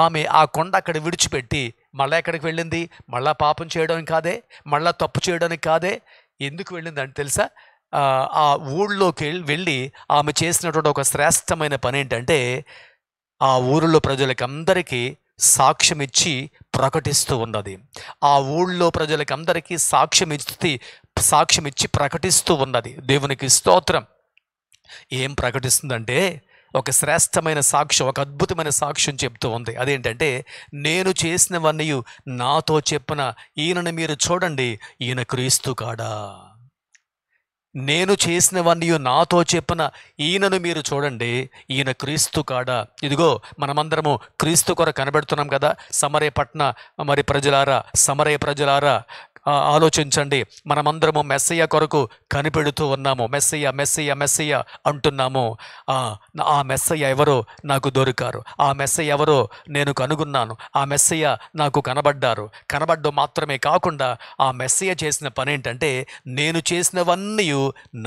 ఆమె ఆ కొండ అక్కడ విడిచిపెట్టి మళ్ళీ ఎక్కడికి వెళ్ళింది మళ్ళీ పాపం చేయడానికి కాదే మళ్ళీ తప్పు చేయడానికి కాదే ఎందుకు వెళ్ళిందంటే తెలుసా ఆ ఊళ్ళోకి వెళ్ళి ఆమె చేసినటువంటి ఒక శ్రేష్టమైన పని ఏంటంటే ఆ ఊరిలో అందరికీ సాక్ష్యం ఇచ్చి ప్రకటిస్తూ ఉన్నది ఆ ఊళ్ళో ప్రజలకి అందరికీ సాక్ష్యం ఇచ్చి సాక్ష్యం ఇచ్చి ప్రకటిస్తూ ఉన్నది దేవునికి స్తోత్రం ఏం ప్రకటిస్తుందంటే ఒక శ్రేష్టమైన సాక్ష్యం ఒక అద్భుతమైన సాక్ష్యం చెప్తూ ఉంది అదేంటంటే నేను చేసినవన్నీ నాతో చెప్పిన ఈయనను మీరు చూడండి ఈయన క్రీస్తు కాడా నేను చేసినవన్నీ నాతో చెప్పిన ఈయనను మీరు చూడండి ఈయన క్రీస్తు కాడా ఇదిగో మనమందరము క్రీస్తు కొర కనబెడుతున్నాం కదా సమరే పట్న మరి ప్రజలారా సమరే ప్రజలారా ఆలోచించండి మనమందరము మెస్సయ్య కొరకు కనిపెడుతూ ఉన్నాము మెస్సయ్య మెస్సయ్య మెస్సయ్య అంటున్నాము ఆ మెస్సయ్య ఎవరో నాకు దొరికారు ఆ మెస్సయ్య ఎవరో నేను కనుగొన్నాను ఆ మెస్సయ్య నాకు కనబడ్డారు కనబడ్డం మాత్రమే కాకుండా ఆ మెస్సయ్య చేసిన పని ఏంటంటే నేను చేసినవన్నీ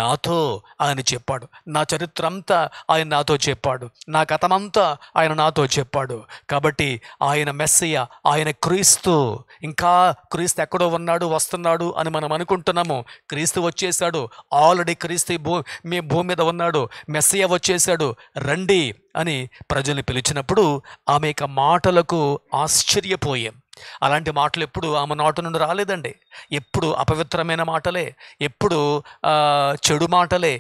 నాతో ఆయన చెప్పాడు నా చరిత్ర అంతా ఆయన నాతో చెప్పాడు నా కథమంతా ఆయన నాతో చెప్పాడు కాబట్టి ఆయన మెస్సయ్య ఆయన క్రీస్తు ఇంకా క్రీస్తు ఎక్కడో ఉన్నాడు వస్తున్నాడు అని మనం అనుకుంటున్నాము క్రీస్తు వచ్చేసాడు ఆల్రెడీ క్రీస్తు భూ మీ భూమి మీద ఉన్నాడు మెస్సయ్య వచ్చేసాడు రండి అని ప్రజల్ని పిలిచినప్పుడు ఆమె యొక్క మాటలకు ఆశ్చర్యపోయాం అలాంటి మాటలు ఎప్పుడు ఆమె నోట నుండి రాలేదండి ఎప్పుడు అపవిత్రమైన మాటలే ఎప్పుడు చెడు మాటలే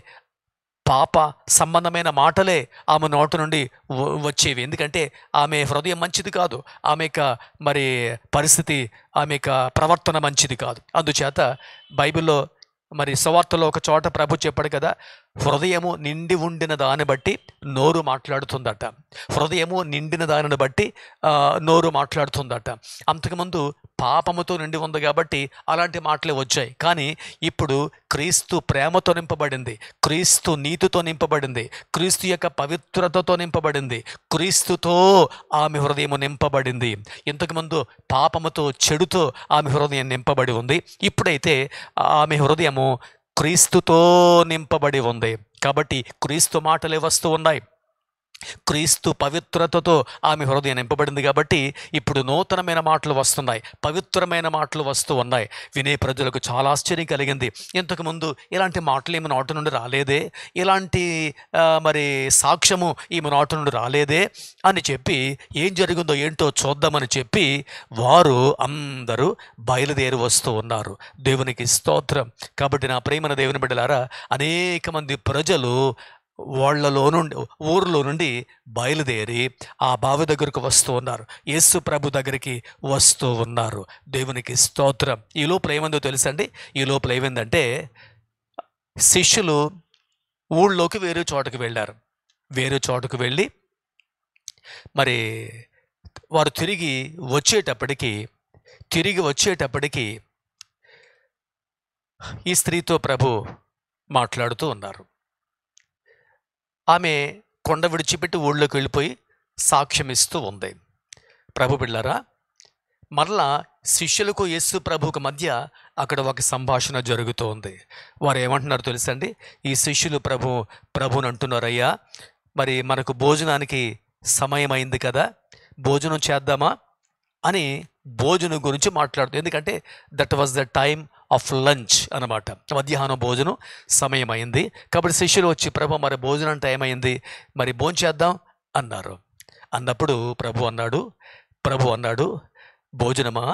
పాప సంబంధమైన మాటలే ఆమె నోట నుండి వచ్చేవి ఎందుకంటే ఆమె హృదయం మంచిది కాదు ఆమె యొక్క మరి పరిస్థితి ఆమె యొక్క ప్రవర్తన మంచిది కాదు అందుచేత బైబిల్లో మరి సువార్తలో ఒక చోట ప్రభు చెప్పాడు కదా హృదయము నిండి ఉండిన దాన్ని బట్టి నోరు మాట్లాడుతుందట హృదయము నిండిన దానిని బట్టి నోరు మాట్లాడుతుందట అంతకుముందు పాపముతో నిండి ఉంది కాబట్టి అలాంటి మాటలే వచ్చాయి కానీ ఇప్పుడు క్రీస్తు ప్రేమతో నింపబడింది క్రీస్తు నీతితో నింపబడింది క్రీస్తు యొక్క పవిత్రతతో నింపబడింది క్రీస్తుతో ఆమె హృదయము నింపబడింది ఇంతకుముందు పాపముతో చెడుతో ఆమె హృదయం నింపబడి ఉంది ఇప్పుడైతే ఆమె హృదయము క్రీస్తుతో నింపబడి ఉంది కాబట్టి క్రీస్తు మాటలే వస్తూ ఉన్నాయి క్రీస్తు పవిత్రతతో ఆమె హృదయం నింపబడింది కాబట్టి ఇప్పుడు నూతనమైన మాటలు వస్తున్నాయి పవిత్రమైన మాటలు వస్తూ ఉన్నాయి వినే ప్రజలకు చాలా ఆశ్చర్యం కలిగింది ఇంతకుముందు ఇలాంటి మాటలు ఈమె నోటి నుండి రాలేదే ఇలాంటి మరి సాక్ష్యము ఈమె నోటి నుండి రాలేదే అని చెప్పి ఏం జరిగిందో ఏంటో చూద్దామని చెప్పి వారు అందరూ బయలుదేరి వస్తూ ఉన్నారు దేవునికి స్తోత్రం కాబట్టి నా ప్రేమన దేవుని బిడ్డలారా అనేక మంది ప్రజలు వాళ్ళలో నుండి ఊర్లో నుండి బయలుదేరి ఆ బావి దగ్గరకు వస్తూ ఉన్నారు యేసు ప్రభు దగ్గరికి వస్తూ ఉన్నారు దేవునికి స్తోత్రం ఈ లోపల ఏమందో తెలుసండి ఈ లోపల ఏమైందంటే శిష్యులు ఊళ్ళోకి వేరే చోటకు వెళ్ళారు వేరే చోటకు వెళ్ళి మరి వారు తిరిగి వచ్చేటప్పటికి తిరిగి వచ్చేటప్పటికి ఈ స్త్రీతో ప్రభు మాట్లాడుతూ ఉన్నారు ఆమె కొండ విడిచిపెట్టి ఊళ్ళోకి వెళ్ళిపోయి సాక్ష్యం ఇస్తూ ఉంది ప్రభు బిళ్ళరా మరలా శిష్యులకు యేసు ప్రభుకు మధ్య అక్కడ ఒక సంభాషణ జరుగుతూ ఉంది వారు ఏమంటున్నారు తెలుసండి ఈ శిష్యులు ప్రభు ప్రభుని అంటున్నారయ్యా మరి మనకు భోజనానికి సమయం అయింది కదా భోజనం చేద్దామా అని భోజనం గురించి మాట్లాడుతుంది ఎందుకంటే that was the time of lunch అనమాట మధ్యాహ్నం భోజనం సమయం అయింది కాబట్టి శిష్యులు వచ్చి ప్రభు మరి భోజనం టైం ఏమైంది మరి భోంచేద్దాం అన్నారు అన్నప్పుడు ప్రభు అన్నాడు ప్రభు అన్నాడు భోజనమా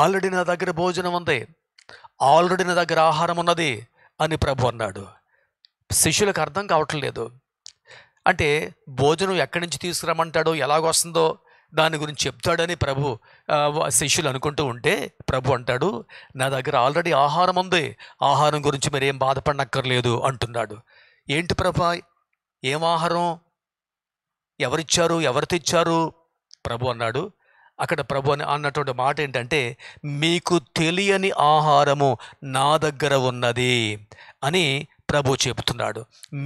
ఆల్రెడీ నా దగ్గర భోజనం ఉంది ఆల్రెడీ నా దగ్గర ఆహారం ఉన్నది అని ప్రభు అన్నాడు శిష్యులకు అర్థం కావట్లేదు అంటే భోజనం ఎక్కడి నుంచి తీసుకురమ్మంటాడో ఎలాగొస్తుందో దాని గురించి చెప్తాడని ప్రభు శిష్యులు అనుకుంటూ ఉంటే ప్రభు అంటాడు నా దగ్గర ఆల్రెడీ ఆహారం ఉంది ఆహారం గురించి మరేం బాధపడనక్కర్లేదు అంటున్నాడు ఏంటి ప్రభా ఏం ఆహారం ఎవరిచ్చారు ఎవరు తెచ్చారు ప్రభు అన్నాడు అక్కడ ప్రభు అని అన్నటువంటి మాట ఏంటంటే మీకు తెలియని ఆహారము నా దగ్గర ఉన్నది అని ప్రభు చెబుతున్నాడు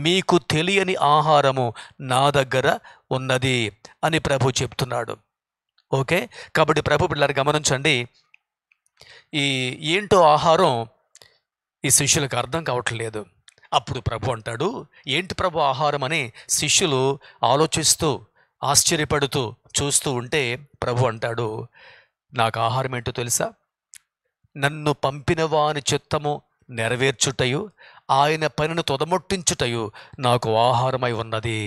మీకు తెలియని ఆహారము నా దగ్గర ఉన్నది అని ప్రభు చెప్తున్నాడు ఓకే కాబట్టి ప్రభు పిల్లలు గమనించండి ఈ ఏంటో ఆహారం ఈ శిష్యులకు అర్థం కావట్లేదు అప్పుడు ప్రభు అంటాడు ఏంటి ప్రభు ఆహారం అని శిష్యులు ఆలోచిస్తూ ఆశ్చర్యపడుతూ చూస్తూ ఉంటే ప్రభు అంటాడు నాకు ఆహారం ఏంటో తెలుసా నన్ను పంపిన వాని చిత్తము నెరవేర్చుటయు ఆయన పనిని తొదమొట్టించుటయు నాకు ఆహారమై ఉన్నది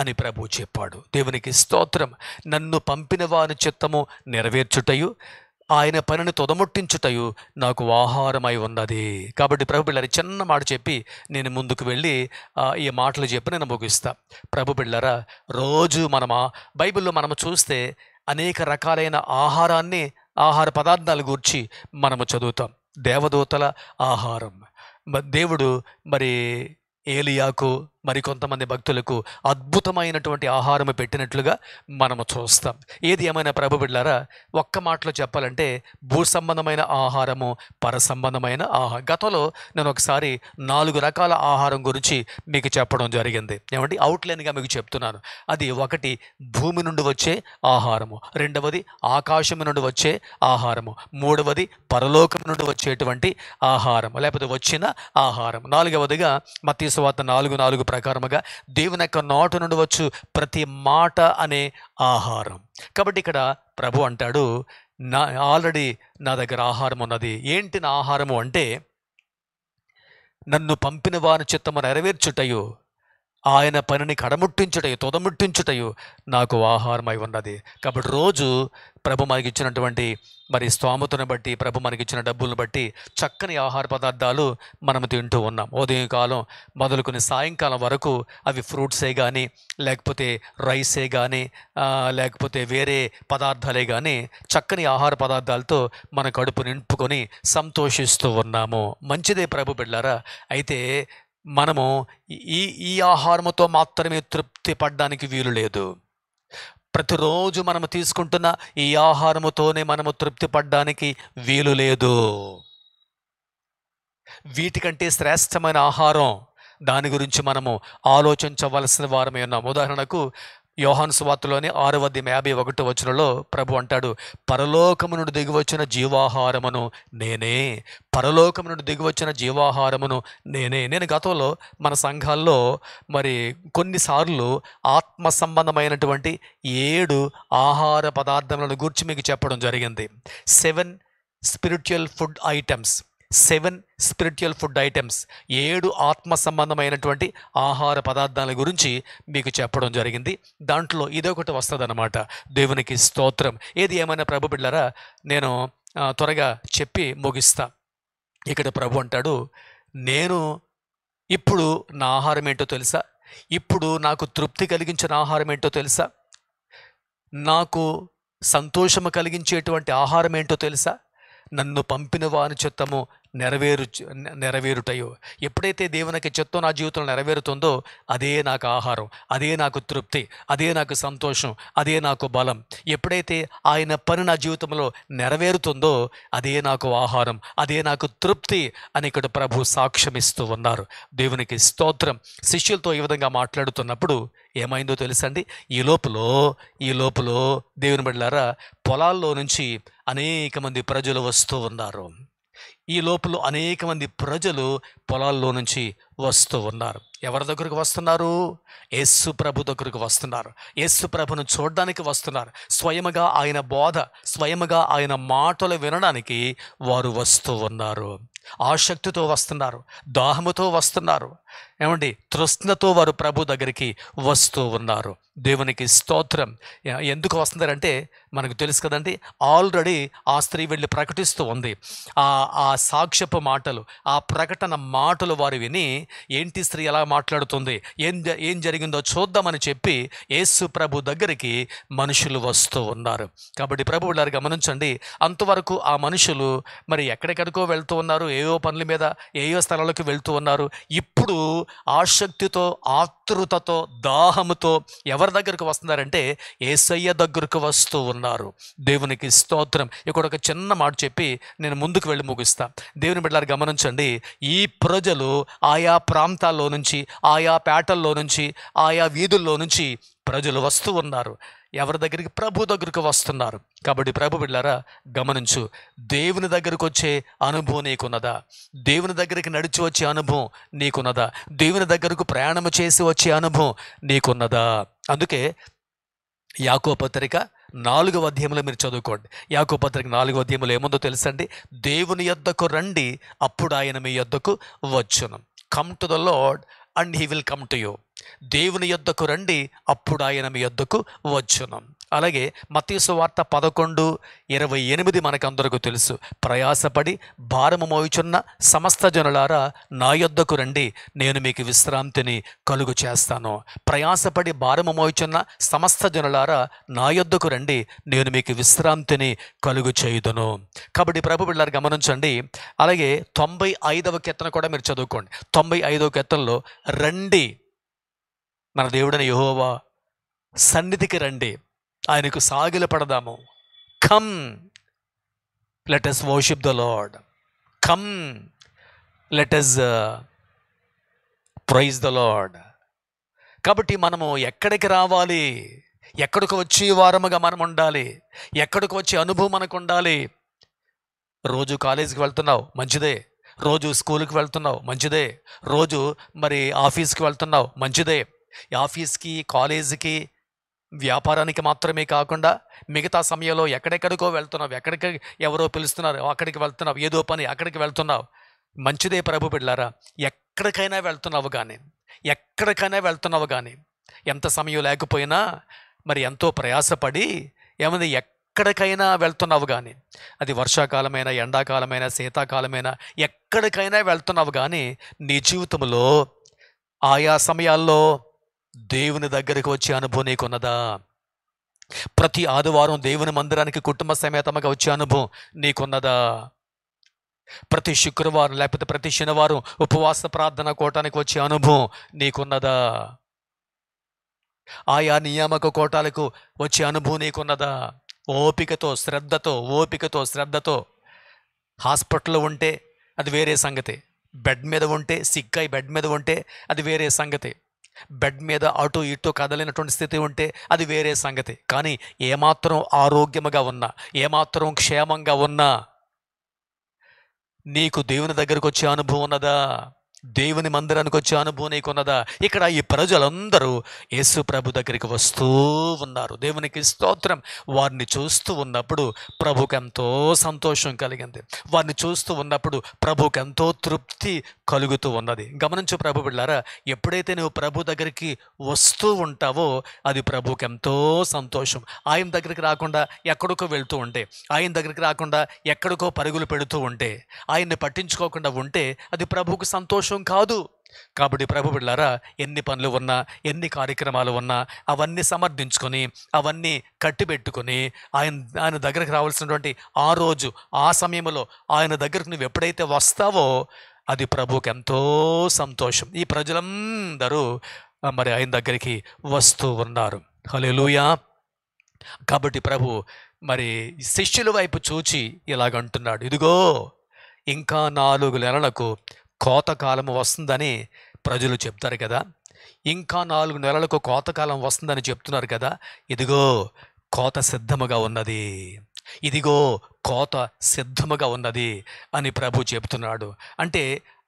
అని ప్రభు చెప్పాడు దేవునికి స్తోత్రం నన్ను పంపిన వారి చిత్తము నెరవేర్చుటయు ఆయన పనిని తొదమొట్టించుటయు నాకు ఆహారమై ఉన్నది కాబట్టి ప్రభు బిళ్ళారి చిన్న మాట చెప్పి నేను ముందుకు వెళ్ళి ఈ మాటలు చెప్పి నేను ముగిస్తా ప్రభు బిళ్ళరా రోజు మనమా బైబిల్లో మనము చూస్తే అనేక రకాలైన ఆహారాన్ని ఆహార పదార్థాల గురించి మనము చదువుతాం దేవదూతల ఆహారం ದೇವು ಮರಿ ಏಲಿಯಾಕು మరికొంతమంది భక్తులకు అద్భుతమైనటువంటి ఆహారం పెట్టినట్లుగా మనము చూస్తాం ఏది ఏమైనా ప్రభు బిడ్లారా ఒక్క మాటలో చెప్పాలంటే భూ సంబంధమైన ఆహారము పర సంబంధమైన ఆహారం గతంలో నేను ఒకసారి నాలుగు రకాల ఆహారం గురించి మీకు చెప్పడం జరిగింది ఏమంటే అవుట్లైన్గా మీకు చెప్తున్నాను అది ఒకటి భూమి నుండి వచ్చే ఆహారము రెండవది ఆకాశం నుండి వచ్చే ఆహారము మూడవది పరలోకం నుండి వచ్చేటువంటి ఆహారం లేకపోతే వచ్చిన ఆహారం నాలుగవదిగా మతీసువార్త నాలుగు నాలుగు ప్రకారముగా దేవుని యొక్క నోట నుండి వచ్చు ప్రతి మాట అనే ఆహారం కాబట్టి ఇక్కడ ప్రభు అంటాడు నా ఆల్రెడీ నా దగ్గర ఆహారం ఉన్నది ఏంటి నా ఆహారము అంటే నన్ను పంపిన వారి చిత్తము నెరవేర్చుటయు ఆయన పనిని కడముట్టించుటయు తుదముట్టించుటయు నాకు ఆహారమై ఉన్నది కాబట్టి రోజు ప్రభు మనకి ఇచ్చినటువంటి మరి స్తోమతను బట్టి ప్రభు మనకి ఇచ్చిన డబ్బులను బట్టి చక్కని ఆహార పదార్థాలు మనం తింటూ ఉన్నాం ఉదయం కాలం మొదలుకొని సాయంకాలం వరకు అవి ఫ్రూట్సే కానీ లేకపోతే రైసే కానీ లేకపోతే వేరే పదార్థాలే కానీ చక్కని ఆహార పదార్థాలతో మన కడుపు నింపుకొని సంతోషిస్తూ ఉన్నాము మంచిదే ప్రభు బిడ్డారా అయితే మనము ఈ ఈ ఆహారముతో మాత్రమే తృప్తి పడడానికి వీలు లేదు ప్రతిరోజు మనము తీసుకుంటున్న ఈ ఆహారముతోనే మనము తృప్తి పడడానికి వీలు లేదు వీటికంటే శ్రేష్టమైన ఆహారం దాని గురించి మనము ఆలోచించవలసిన వారమే ఉన్నాం ఉదాహరణకు యోహాను స్వార్తలోని ఆరవ అధ్యయం యాభై ఒకటి వచనంలో ప్రభు అంటాడు పరలోకము నుండి దిగివచ్చిన జీవాహారమును నేనే పరలోకము నుండి దిగివచ్చిన జీవాహారమును నేనే నేను గతంలో మన సంఘాల్లో మరి కొన్నిసార్లు ఆత్మ సంబంధమైనటువంటి ఏడు ఆహార పదార్థములను గురించి మీకు చెప్పడం జరిగింది seven spiritual food items seven spiritual food items ఏడు ఆత్మ సంబంధమైనటువంటి ఆహార పదార్థాల గురించి మీకు చెప్పడం జరిగింది దాంట్లో ఇదొకటి వస్తుందన్నమాట దేవునికి స్తోత్రం ఏది ఏమైనా ప్రభు బిడ్డరా నేను త్వరగా చెప్పి ముగిస్తా ఇక్కడ ప్రభు అంటాడు నేను ఇప్పుడు నా ఆహారం ఏంటో తెలుసా ఇప్పుడు నాకు తృప్తి కలిగించిన ఆహారం ఏంటో తెలుసా నాకు సంతోషము కలిగించేటువంటి ఆహారం ఏంటో తెలుసా నన్ను పంపిన వారి చిత్తము నెరవేరు నెరవేరుటయో ఎప్పుడైతే దేవునికి చెత్తో నా జీవితంలో నెరవేరుతుందో అదే నాకు ఆహారం అదే నాకు తృప్తి అదే నాకు సంతోషం అదే నాకు బలం ఎప్పుడైతే ఆయన పని నా జీవితంలో నెరవేరుతుందో అదే నాకు ఆహారం అదే నాకు తృప్తి అని ఇక్కడ ప్రభు సాక్ష్యం ఇస్తూ ఉన్నారు దేవునికి స్తోత్రం శిష్యులతో ఈ విధంగా మాట్లాడుతున్నప్పుడు ఏమైందో తెలుసండి ఈ లోపల ఈ లోపల దేవుని బిడ్డలారా పొలాల్లో నుంచి అనేక మంది ప్రజలు వస్తూ ఉన్నారు ఈ లోపల అనేక మంది ప్రజలు పొలాల్లో నుంచి వస్తూ ఉన్నారు ఎవరి దగ్గరకు వస్తున్నారు యేసు ప్రభు దగ్గరకు వస్తున్నారు యేసు ప్రభును చూడడానికి వస్తున్నారు స్వయముగా ఆయన బోధ స్వయముగా ఆయన మాటలు వినడానికి వారు వస్తూ ఉన్నారు ఆసక్తితో వస్తున్నారు దాహముతో వస్తున్నారు ఏమండి తృష్ణతో వారు ప్రభు దగ్గరికి వస్తూ ఉన్నారు దేవునికి స్తోత్రం ఎందుకు వస్తున్నారంటే మనకు తెలుసు కదండి ఆల్రెడీ ఆ స్త్రీ వెళ్ళి ప్రకటిస్తూ ఉంది ఆ ఆ సాక్ష్యపు మాటలు ఆ ప్రకటన మాటలు వారు విని ఏంటి స్త్రీ ఎలా మాట్లాడుతుంది ఏం ఏం జరిగిందో చూద్దామని చెప్పి యేసు ప్రభు దగ్గరికి మనుషులు వస్తూ ఉన్నారు కాబట్టి ప్రభు గారు గమనించండి అంతవరకు ఆ మనుషులు మరి ఎక్కడెక్కడికో వెళ్తూ ఉన్నారు ఏవో పనుల మీద ఏయో స్థలాలకు వెళ్తూ ఉన్నారు ఇప్పుడు ఆసక్తితో ఆతృతతో దాహముతో ఎవరి దగ్గరకు వస్తున్నారంటే ఏసయ్య దగ్గరకు వస్తూ ఉన్నారు దేవునికి స్తోత్రం ఇక్కడ ఒక చిన్న మాట చెప్పి నేను ముందుకు వెళ్ళి ముగిస్తా దేవుని బిడ్డలు గమనించండి ఈ ప్రజలు ఆయా ప్రాంతాల్లో నుంచి ఆయా పేటల్లో నుంచి ఆయా వీధుల్లో నుంచి ప్రజలు వస్తూ ఉన్నారు ఎవరి దగ్గరికి ప్రభు దగ్గరకు వస్తున్నారు కాబట్టి ప్రభు బిళ్ళారా గమనించు దేవుని దగ్గరకు వచ్చే అనుభవం నీకున్నదా దేవుని దగ్గరికి నడిచి వచ్చే అనుభవం నీకున్నదా దేవుని దగ్గరకు ప్రయాణం చేసి వచ్చే అనుభవం నీకున్నదా అందుకే యాకో పత్రిక నాలుగవ అధ్యయంలో మీరు చదువుకోండి యాకో పత్రిక నాలుగవ అధ్యయంలో ఏముందో తెలుసండి దేవుని యొద్దకు రండి అప్పుడు ఆయన మీ యొద్దకు వచ్చును come to the Lord and he will come to you దేవుని యొద్దకు రండి అప్పుడు ఆయన మీ యొద్దకు వచ్చును అలాగే మతీసు వార్త పదకొండు ఇరవై ఎనిమిది మనకందరకు తెలుసు ప్రయాసపడి భారము మోయుచున్న సమస్త జనులారా నా యొద్దకు రండి నేను మీకు విశ్రాంతిని కలుగు చేస్తాను ప్రయాసపడి భారము మోయుచున్న సమస్త జనులారా నా యొద్దకు రండి నేను మీకు విశ్రాంతిని కలుగు చేయుదును కాబట్టి ప్రభు బిళ్ళారు గమనించండి అలాగే తొంభై ఐదవ కీర్తన కూడా మీరు చదువుకోండి తొంభై ఐదవ కీర్తనలో రండి మన దేవుడని యహోవా సన్నిధికి రండి ఆయనకు సాగిల పడదాము come let worship the Lord come let praise the Lord కాబట్టి మనము ఎక్కడికి రావాలి ఎక్కడికి వచ్చి వారముగా మనం ఉండాలి ఎక్కడికి వచ్చే అనుభవం మనకు ఉండాలి రోజు కాలేజీకి వెళ్తున్నావు మంచిదే రోజు స్కూల్కి వెళ్తున్నావు మంచిదే రోజు మరి ఆఫీస్కి వెళ్తున్నావు మంచిదే ఆఫీస్కి కాలేజీకి వ్యాపారానికి మాత్రమే కాకుండా మిగతా సమయంలో ఎక్కడెక్కడికో వెళ్తున్నావు ఎక్కడికి ఎవరో పిలుస్తున్నారు అక్కడికి వెళ్తున్నావు ఏదో పని అక్కడికి వెళ్తున్నావు మంచిదే ప్రభు బిడ్డారా ఎక్కడికైనా వెళ్తున్నావు కానీ ఎక్కడికైనా వెళ్తున్నావు కానీ ఎంత సమయం లేకపోయినా మరి ఎంతో ప్రయాసపడి ఏమైంది ఎక్కడికైనా వెళ్తున్నావు కానీ అది వర్షాకాలమైన ఎండాకాలమైన శీతాకాలమైన ఎక్కడికైనా వెళ్తున్నావు కానీ నీ జీవితంలో ఆయా సమయాల్లో దేవుని దగ్గరికి వచ్చే అనుభవం నీకున్నదా ప్రతి ఆదివారం దేవుని మందిరానికి కుటుంబ సమేతమగా వచ్చే అనుభవం నీకున్నదా ప్రతి శుక్రవారం లేకపోతే ప్రతి శనివారం ఉపవాస ప్రార్థన కోటానికి వచ్చే అనుభవం నీకున్నదా ఆయా నియామక కోటాలకు వచ్చే అనుభవం నీకున్నదా ఓపికతో శ్రద్ధతో ఓపికతో శ్రద్ధతో హాస్పిటల్లో ఉంటే అది వేరే సంగతి బెడ్ మీద ఉంటే సిక్కై బెడ్ మీద ఉంటే అది వేరే సంగతి బెడ్ మీద అటు ఇటు కదలినటువంటి స్థితి ఉంటే అది వేరే సంగతి కానీ ఏమాత్రం ఆరోగ్యముగా ఉన్నా ఏమాత్రం క్షేమంగా ఉన్నా నీకు దేవుని దగ్గరకు వచ్చే అనుభవం ఉన్నదా దేవుని మందిరానికి వచ్చే అనుభవం నీకున్నదా ఇక్కడ ఈ ప్రజలందరూ యేసు ప్రభు దగ్గరికి వస్తూ ఉన్నారు దేవునికి స్తోత్రం వారిని చూస్తూ ఉన్నప్పుడు ప్రభుకి ఎంతో సంతోషం కలిగింది వారిని చూస్తూ ఉన్నప్పుడు ప్రభుకి ఎంతో తృప్తి కలుగుతూ ఉన్నది గమనించు ప్రభు బిళ్ళారా ఎప్పుడైతే నువ్వు ప్రభు దగ్గరికి వస్తూ ఉంటావో అది ప్రభుకి ఎంతో సంతోషం ఆయన దగ్గరికి రాకుండా ఎక్కడికో వెళ్తూ ఉంటే ఆయన దగ్గరికి రాకుండా ఎక్కడికో పరుగులు పెడుతూ ఉంటే ఆయన్ని పట్టించుకోకుండా ఉంటే అది ప్రభుకు సంతోషం కాదు కాబట్టి ప్రభు బిళ్ళారా ఎన్ని పనులు ఉన్నా ఎన్ని కార్యక్రమాలు ఉన్నా అవన్నీ సమర్థించుకొని అవన్నీ కట్టిపెట్టుకొని ఆయన ఆయన దగ్గరకు రావాల్సినటువంటి ఆ రోజు ఆ సమయంలో ఆయన దగ్గరకు నువ్వు ఎప్పుడైతే వస్తావో అది ప్రభుకి ఎంతో సంతోషం ఈ ప్రజలందరూ మరి ఆయన దగ్గరికి వస్తూ ఉన్నారు లూయా కాబట్టి ప్రభు మరి శిష్యుల వైపు చూచి ఇలాగంటున్నాడు ఇదిగో ఇంకా నాలుగు నెలలకు కోతకాలం వస్తుందని ప్రజలు చెప్తారు కదా ఇంకా నాలుగు నెలలకు కోతకాలం వస్తుందని చెప్తున్నారు కదా ఇదిగో కోత సిద్ధముగా ఉన్నది ఇదిగో కోత సిద్ధముగా ఉన్నది అని ప్రభు చెబుతున్నాడు అంటే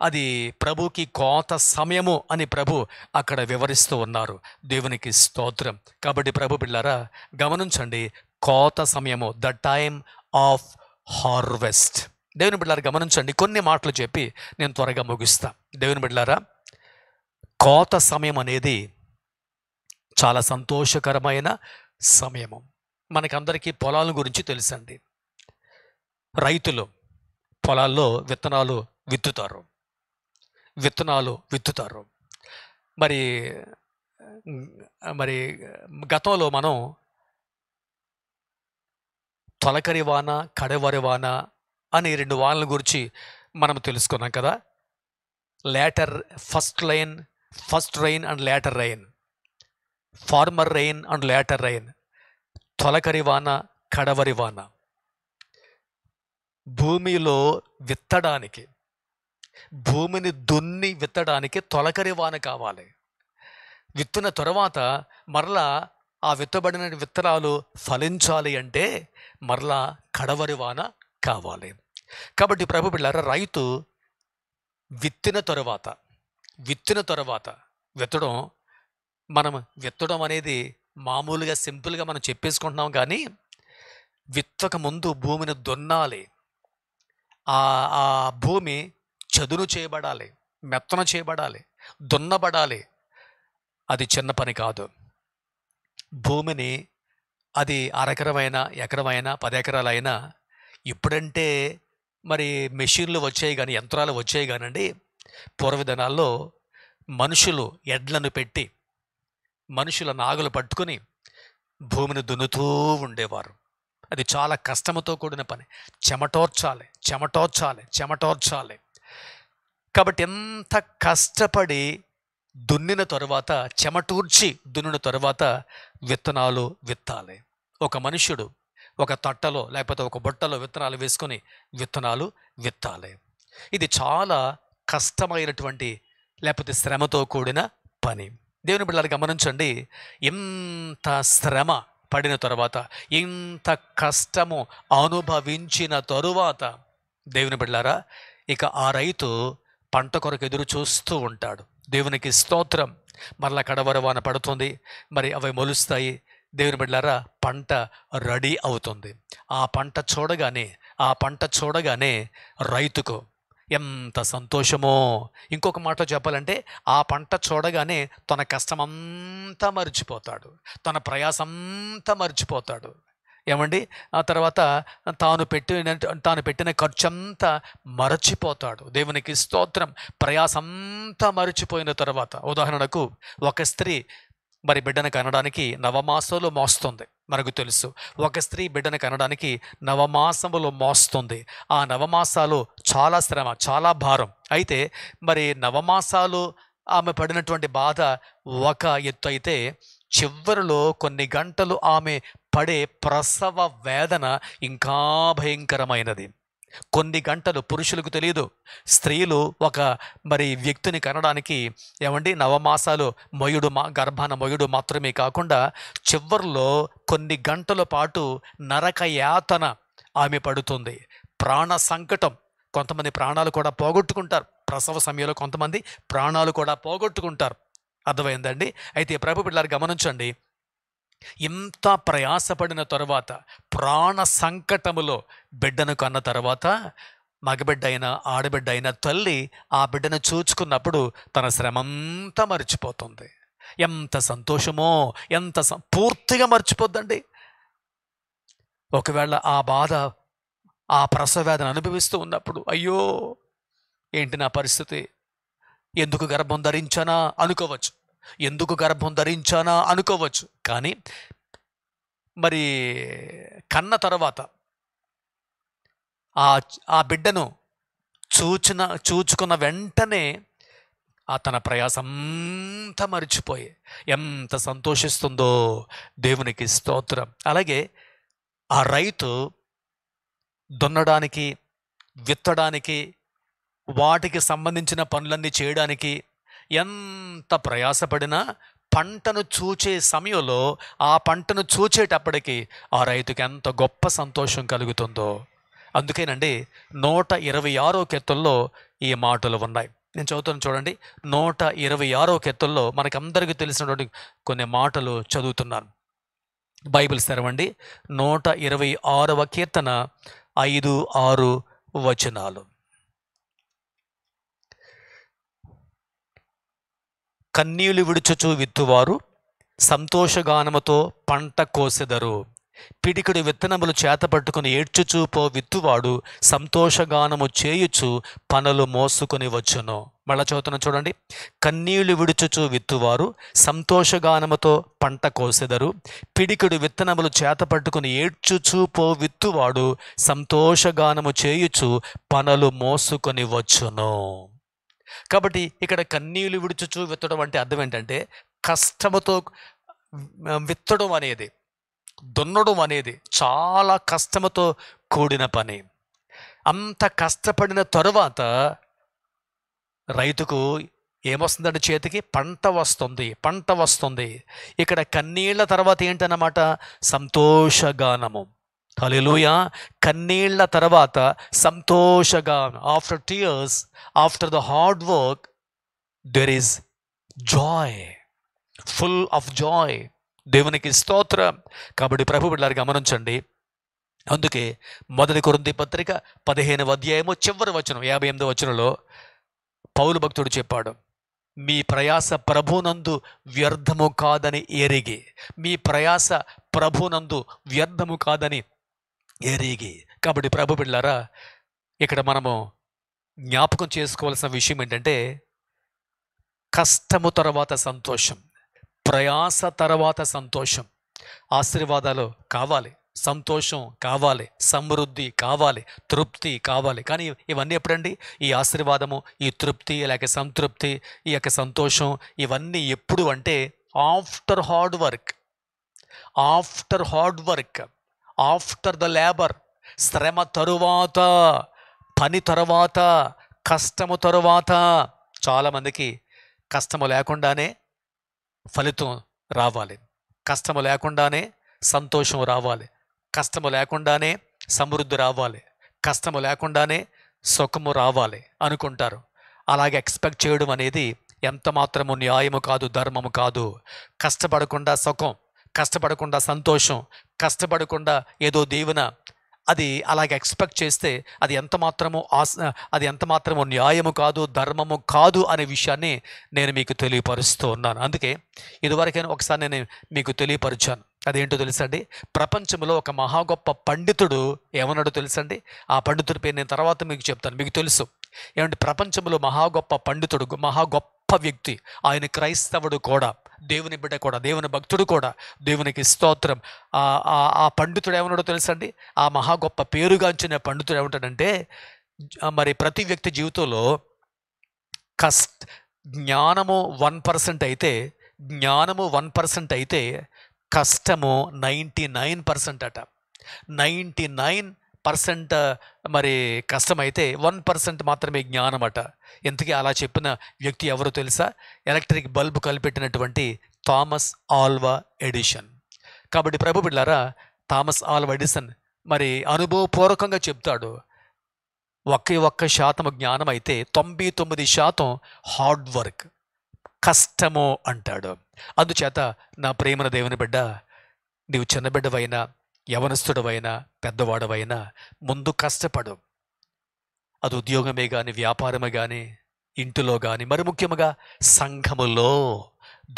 అది ప్రభుకి కోత సమయము అని ప్రభు అక్కడ వివరిస్తూ ఉన్నారు దేవునికి స్తోత్రం కాబట్టి ప్రభు పిల్లరా గమనించండి కోత సమయము ద టైమ్ ఆఫ్ హార్వెస్ట్ దేవుని బిడ్డారా గమనించండి కొన్ని మాటలు చెప్పి నేను త్వరగా ముగిస్తా దేవుని బిడ్డారా కోత సమయం అనేది చాలా సంతోషకరమైన సమయము మనకందరికీ పొలాల గురించి తెలుసండి రైతులు పొలాల్లో విత్తనాలు విత్తుతారు విత్తనాలు విత్తుతారు మరి మరి గతంలో మనం తొలకరి వాన కడవరి వాన అనే రెండు వానల గురించి మనం తెలుసుకున్నాం కదా later first line first rain and later rain former rain and later rain తొలకరి వాన కడవరి వాన భూమిలో విత్తడానికి భూమిని దున్ని విత్తడానికి తొలకరి వాన కావాలి విత్తిన తర్వాత మరలా ఆ విత్తబడిన విత్తనాలు ఫలించాలి అంటే మరలా కడవరి వాన కావాలి కాబట్టి ప్రభు బిళ్ళారా రైతు విత్తిన తరువాత విత్తిన తరువాత విత్తడం మనం విత్తడం అనేది మామూలుగా సింపుల్గా మనం చెప్పేసుకుంటున్నాం కానీ విత్తక ముందు భూమిని దున్నాలి ఆ భూమి చదును చేయబడాలి మెత్తన చేయబడాలి దున్నబడాలి అది చిన్న పని కాదు భూమిని అది అరెకరమైన ఎకరమైన పది ఎకరాలైనా ఇప్పుడంటే మరి మెషిన్లు వచ్చాయి కానీ యంత్రాలు వచ్చాయి కానండి పూర్వదినాల్లో మనుషులు ఎడ్లను పెట్టి మనుషుల నాగులు పట్టుకుని భూమిని దున్నుతూ ఉండేవారు అది చాలా కష్టముతో కూడిన పని చెమటోర్చాలి చెమటోర్చాలి చెమటోర్చాలి కాబట్టి ఎంత కష్టపడి దున్నిన తరువాత చెమటూర్చి దున్నిన తరువాత విత్తనాలు విత్తాలి ఒక మనుషుడు ఒక తట్టలో లేకపోతే ఒక బుట్టలో విత్తనాలు వేసుకొని విత్తనాలు విత్తాలి ఇది చాలా కష్టమైనటువంటి లేకపోతే శ్రమతో కూడిన పని దేవుని బిడ్డలు గమనించండి ఎంత శ్రమ పడిన తర్వాత ఇంత కష్టము అనుభవించిన తరువాత దేవుని బిడ్డారా ఇక ఆ రైతు పంట కొరకు ఎదురు చూస్తూ ఉంటాడు దేవునికి స్తోత్రం మరలా కడవరవాన పడుతుంది మరి అవి మొలుస్తాయి దేవుని బిడ్డారా పంట రెడీ అవుతుంది ఆ పంట చూడగానే ఆ పంట చూడగానే రైతుకు ఎంత సంతోషమో ఇంకొక మాటలో చెప్పాలంటే ఆ పంట చూడగానే తన కష్టమంతా మర్చిపోతాడు తన ప్రయాసంతా మర్చిపోతాడు ఏమండి ఆ తర్వాత తాను పెట్టిన తాను పెట్టిన ఖర్చంతా మరచిపోతాడు దేవునికి స్తోత్రం ప్రయాసంతా మరచిపోయిన తర్వాత ఉదాహరణకు ఒక స్త్రీ మరి బిడ్డను కనడానికి నవమాసంలో మోస్తుంది మనకు తెలుసు ఒక స్త్రీ బిడ్డను కనడానికి నవమాసములు మోస్తుంది ఆ నవమాసాలు చాలా శ్రమ చాలా భారం అయితే మరి నవమాసాలు ఆమె పడినటువంటి బాధ ఒక ఎత్తు అయితే చివరిలో కొన్ని గంటలు ఆమె పడే ప్రసవ వేదన ఇంకా భయంకరమైనది కొన్ని గంటలు పురుషులకు తెలియదు స్త్రీలు ఒక మరి వ్యక్తిని కనడానికి ఏమండి నవమాసాలు మయుడు మా గర్భాన మయుడు మాత్రమే కాకుండా చివరిలో కొన్ని గంటల పాటు నరక యాతన ఆమె పడుతుంది ప్రాణ సంకటం కొంతమంది ప్రాణాలు కూడా పోగొట్టుకుంటారు ప్రసవ సమయంలో కొంతమంది ప్రాణాలు కూడా పోగొట్టుకుంటారు అర్థమైందండి అయితే ప్రభు పిల్లలు గమనించండి ఇంత ప్రయాసపడిన తర్వాత ప్రాణ సంకటములో బిడ్డను కన్న తర్వాత మగబిడ్డ అయినా ఆడబిడ్డ అయినా తల్లి ఆ బిడ్డను చూచుకున్నప్పుడు తన శ్రమంతా మర్చిపోతుంది ఎంత సంతోషమో ఎంత పూర్తిగా మర్చిపోద్దండి ఒకవేళ ఆ బాధ ఆ ప్రసవేదన అనుభవిస్తూ ఉన్నప్పుడు అయ్యో ఏంటి నా పరిస్థితి ఎందుకు గర్భం ధరించానా అనుకోవచ్చు ఎందుకు గర్భం ధరించానా అనుకోవచ్చు కానీ మరి కన్న తర్వాత ఆ ఆ బిడ్డను చూచిన చూచుకున్న వెంటనే ఆ తన అంతా మరిచిపోయి ఎంత సంతోషిస్తుందో దేవునికి స్తోత్రం అలాగే ఆ రైతు దున్నడానికి విత్తడానికి వాటికి సంబంధించిన పనులన్నీ చేయడానికి ఎంత ప్రయాసపడినా పంటను చూచే సమయంలో ఆ పంటను చూచేటప్పటికీ ఆ రైతుకి ఎంత గొప్ప సంతోషం కలుగుతుందో అందుకేనండి నూట ఇరవై ఆరో కెత్తుల్లో ఈ మాటలు ఉన్నాయి నేను చదువుతాను చూడండి నూట ఇరవై ఆరో కెత్తుల్లో మనకందరికీ తెలిసినటువంటి కొన్ని మాటలు చదువుతున్నాను బైబిల్ తెరవండి నూట ఇరవై ఆరవ కీర్తన ఐదు ఆరు వచనాలు కన్నీళ్లు విడుచుచు విత్తువారు సంతోషగానముతో పంట కోసెదరు పిడికిడి విత్తనములు చేతపట్టుకుని ఏడ్చుచూపో విత్తువాడు సంతోషగానము చేయుచు పనులు మోసుకొని వచ్చును మళ్ళా చదువుతున్న చూడండి కన్నీళ్లు విడుచుచు విత్తువారు సంతోషగానముతో పంట కోసెదరు పిడికిడు విత్తనములు చేతపట్టుకుని ఏడ్చుచూపో విత్తువాడు సంతోషగానము చేయుచు పనులు మోసుకొని వచ్చును కాబట్టి ఇక్కడ కన్నీళ్ళు విడుచుచు విత్తడం అంటే అర్థం ఏంటంటే కష్టముతో విత్తడం అనేది దున్నడం అనేది చాలా కష్టముతో కూడిన పని అంత కష్టపడిన తరువాత రైతుకు ఏమొస్తుందంటే చేతికి పంట వస్తుంది పంట వస్తుంది ఇక్కడ కన్నీళ్ళ తర్వాత ఏంటన్నమాట సంతోషగానము హలోయ కన్నీళ్ల తర్వాత సంతోషగా after tears after the hard work there is joy full of joy దేవునికి స్తోత్రం కాబట్టి ప్రభు బిడ్డలారు గమనించండి అందుకే మొదటి కొరంది పత్రిక పదిహేను అధ్యాయము చివరి వచనం యాభై ఎనిమిది వచనంలో పౌలు భక్తుడు చెప్పాడు మీ ప్రయాస ప్రభునందు వ్యర్థము కాదని ఎరిగి మీ ప్రయాస ప్రభునందు వ్యర్థము కాదని ఎరిగి కాబట్టి ప్రభు బిళ్ళారా ఇక్కడ మనము జ్ఞాపకం చేసుకోవాల్సిన విషయం ఏంటంటే కష్టము తర్వాత సంతోషం ప్రయాస తర్వాత సంతోషం ఆశీర్వాదాలు కావాలి సంతోషం కావాలి సమృద్ధి కావాలి తృప్తి కావాలి కానీ ఇవన్నీ ఎప్పుడండి ఈ ఆశీర్వాదము ఈ తృప్తి లేక సంతృప్తి ఈ యొక్క సంతోషం ఇవన్నీ ఎప్పుడు అంటే after hard work after hard work after the labour శ్రమ తరువాత పని తరువాత కష్టము తరువాత చాలామందికి కష్టము లేకుండానే ఫలితం రావాలి కష్టము లేకుండానే సంతోషం రావాలి కష్టము లేకుండానే సమృద్ధి రావాలి కష్టము లేకుండానే సుఖము రావాలి అనుకుంటారు అలాగే ఎక్స్పెక్ట్ చేయడం అనేది ఎంత మాత్రము న్యాయము కాదు ధర్మము కాదు కష్టపడకుండా సుఖం కష్టపడకుండా సంతోషం కష్టపడకుండా ఏదో దేవున అది అలాగే ఎక్స్పెక్ట్ చేస్తే అది ఎంత మాత్రమో ఆస్ అది ఎంత మాత్రమో న్యాయము కాదు ధర్మము కాదు అనే విషయాన్ని నేను మీకు తెలియపరుస్తూ ఉన్నాను అందుకే ఇదివరకైనా ఒకసారి నేను మీకు తెలియపరిచాను అదేంటో తెలుసండి ప్రపంచంలో ఒక మహా గొప్ప పండితుడు ఏమన్నాడో తెలుసండి ఆ పండితుడి పేరు నేను తర్వాత మీకు చెప్తాను మీకు తెలుసు ఏమంటే ప్రపంచంలో మహా గొప్ప పండితుడు మహా గొప్ప గొప్ప వ్యక్తి ఆయన క్రైస్తవుడు కూడా దేవుని బిడ్డ కూడా దేవుని భక్తుడు కూడా దేవునికి స్తోత్రం ఆ పండితుడు ఏమన్నాడో తెలుసండి ఆ మహా గొప్ప పేరుగాంచిన పండితుడు ఏమంటాడంటే మరి ప్రతి వ్యక్తి జీవితంలో కష్ట జ్ఞానము వన్ పర్సెంట్ అయితే జ్ఞానము వన్ పర్సెంట్ అయితే కష్టము నైంటీ నైన్ పర్సెంట్ అట నైంటీ నైన్ పర్సెంట్ మరి కష్టమైతే వన్ పర్సెంట్ మాత్రమే జ్ఞానం అట ఇంతకీ అలా చెప్పిన వ్యక్తి ఎవరో తెలుసా ఎలక్ట్రిక్ బల్బ్ కలిపెట్టినటువంటి థామస్ ఆల్వా ఎడిషన్ కాబట్టి ప్రభు బిళ్ళారా థామస్ ఆల్వా ఎడిసన్ మరి అనుభవపూర్వకంగా చెప్తాడు ఒకే ఒక్క శాతం జ్ఞానం అయితే తొంభై తొమ్మిది శాతం హార్డ్ వర్క్ కష్టము అంటాడు అందుచేత నా ప్రేమన దేవుని బిడ్డ నీవు చిన్నబిడ్డవైనా యవనస్తుడవైనా పెద్దవాడవైనా ముందు కష్టపడు అది ఉద్యోగమే కానీ వ్యాపారమే కానీ ఇంటిలో కానీ మరి ముఖ్యముగా సంఘములో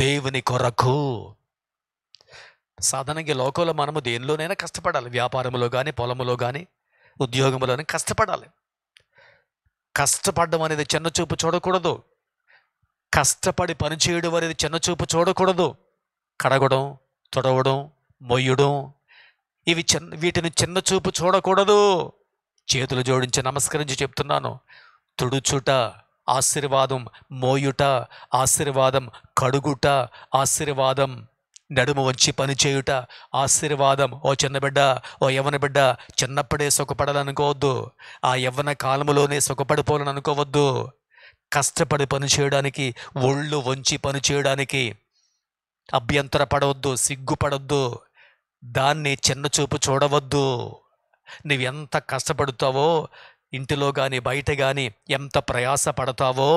దేవుని కొరకు సాధారణంగా లోకంలో మనము దేనిలోనైనా కష్టపడాలి వ్యాపారంలో కానీ పొలంలో కానీ ఉద్యోగంలోనే కష్టపడాలి కష్టపడడం అనేది చిన్న చూపు చూడకూడదు కష్టపడి పనిచేయడం అనేది చిన్న చూపు చూడకూడదు కడగడం తొడవడం మొయ్యడం ఇవి చిన్న వీటిని చిన్న చూపు చూడకూడదు చేతులు జోడించి నమస్కరించి చెప్తున్నాను తుడుచుట ఆశీర్వాదం మోయుట ఆశీర్వాదం కడుగుట ఆశీర్వాదం నడుము వంచి పనిచేయుట ఆశీర్వాదం ఓ చిన్న బిడ్డ ఓ యవన బిడ్డ చిన్నప్పుడే సుఖపడాలనుకోవద్దు ఆ యవ్వన కాలంలోనే సుఖపడిపోవాలని అనుకోవద్దు కష్టపడి పని చేయడానికి ఒళ్ళు వంచి పని చేయడానికి అభ్యంతర పడవద్దు సిగ్గుపడవద్దు దాన్ని చిన్న చూపు చూడవద్దు నువ్వెంత కష్టపడుతావో ఇంటిలో కానీ బయట కానీ ఎంత ప్రయాస పడతావో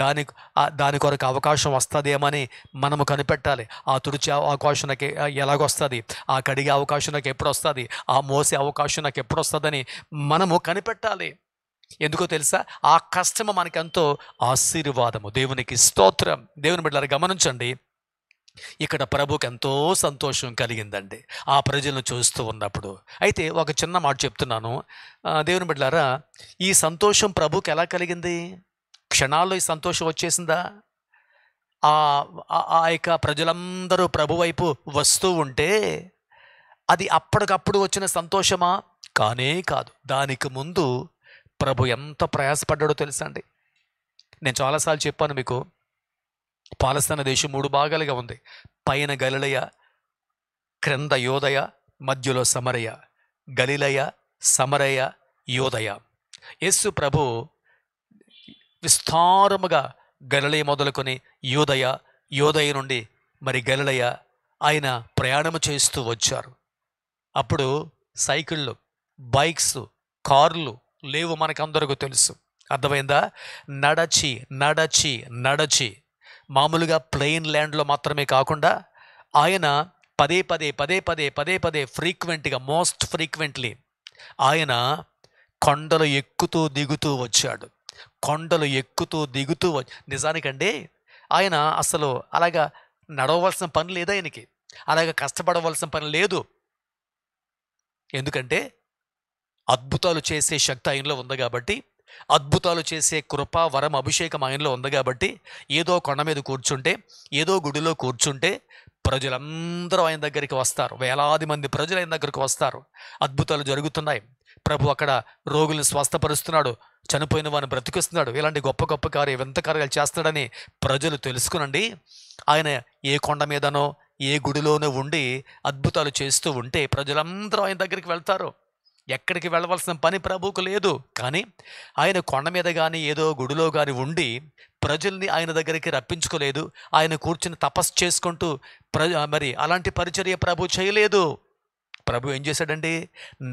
దాని దాని కొరకు అవకాశం వస్తుందేమని మనము కనిపెట్టాలి ఆ తుడిచే అవకాశం నాకు ఎలాగొస్తుంది ఆ కడిగే అవకాశం నాకు ఎప్పుడు వస్తుంది ఆ మోసే అవకాశం నాకు ఎప్పుడు వస్తుందని మనము కనిపెట్టాలి ఎందుకో తెలుసా ఆ కష్టము మనకెంతో ఆశీర్వాదము దేవునికి స్తోత్రం దేవుని బిడ్డలారు గమనించండి ఇక్కడ ప్రభుకి ఎంతో సంతోషం కలిగిందండి ఆ ప్రజలను చూస్తూ ఉన్నప్పుడు అయితే ఒక చిన్న మాట చెప్తున్నాను దేవుని బిడ్డారా ఈ సంతోషం ప్రభుకి ఎలా కలిగింది క్షణాల్లో ఈ సంతోషం వచ్చేసిందా ఆ ఆ యొక్క ప్రజలందరూ ప్రభు వైపు వస్తూ ఉంటే అది అప్పటికప్పుడు వచ్చిన సంతోషమా కానే కాదు దానికి ముందు ప్రభు ఎంత ప్రయాసపడ్డాడో తెలుసండి నేను చాలాసార్లు చెప్పాను మీకు పాలస్తీన దేశం మూడు భాగాలుగా ఉంది పైన గలిలయ క్రింద యోదయ మధ్యలో సమరయ గలిలయ సమరయ యోదయ యేసు ప్రభు విస్తారముగా గలిలయ మొదలుకొని యోదయ యోదయ నుండి మరి గలిలయ ఆయన ప్రయాణము చేస్తూ వచ్చారు అప్పుడు సైకిళ్ళు బైక్స్ కార్లు లేవు మనకందరికీ తెలుసు అర్థమైందా నడచి నడచి నడచి మామూలుగా ప్లెయిన్ ల్యాండ్లో మాత్రమే కాకుండా ఆయన పదే పదే పదే పదే పదే పదే ఫ్రీక్వెంట్గా మోస్ట్ ఫ్రీక్వెంట్లీ ఆయన కొండలు ఎక్కుతూ దిగుతూ వచ్చాడు కొండలు ఎక్కుతూ దిగుతూ నిజానికండి ఆయన అసలు అలాగా నడవలసిన పని లేదు ఆయనకి అలాగా కష్టపడవలసిన పని లేదు ఎందుకంటే అద్భుతాలు చేసే శక్తి ఆయనలో ఉంది కాబట్టి అద్భుతాలు చేసే కృప వరం అభిషేకం ఆయనలో ఉంది కాబట్టి ఏదో కొండ మీద కూర్చుంటే ఏదో గుడిలో కూర్చుంటే ప్రజలందరూ ఆయన దగ్గరికి వస్తారు వేలాది మంది ప్రజలు ఆయన దగ్గరికి వస్తారు అద్భుతాలు జరుగుతున్నాయి ప్రభు అక్కడ రోగులను స్వస్థపరుస్తున్నాడు చనిపోయిన వారిని బ్రతికిస్తున్నాడు ఇలాంటి గొప్ప గొప్ప కార్య వింత కార్యాలు చేస్తాడని ప్రజలు తెలుసుకునండి ఆయన ఏ కొండ మీదనో ఏ గుడిలోనో ఉండి అద్భుతాలు చేస్తూ ఉంటే ప్రజలందరూ ఆయన దగ్గరికి వెళ్తారు ఎక్కడికి వెళ్ళవలసిన పని ప్రభువుకు లేదు కానీ ఆయన కొండ మీద కానీ ఏదో గుడిలో కానీ ఉండి ప్రజల్ని ఆయన దగ్గరికి రప్పించుకోలేదు ఆయన కూర్చుని తపస్సు చేసుకుంటూ ప్ర మరి అలాంటి పరిచర్య ప్రభు చేయలేదు ప్రభు ఏం చేశాడండి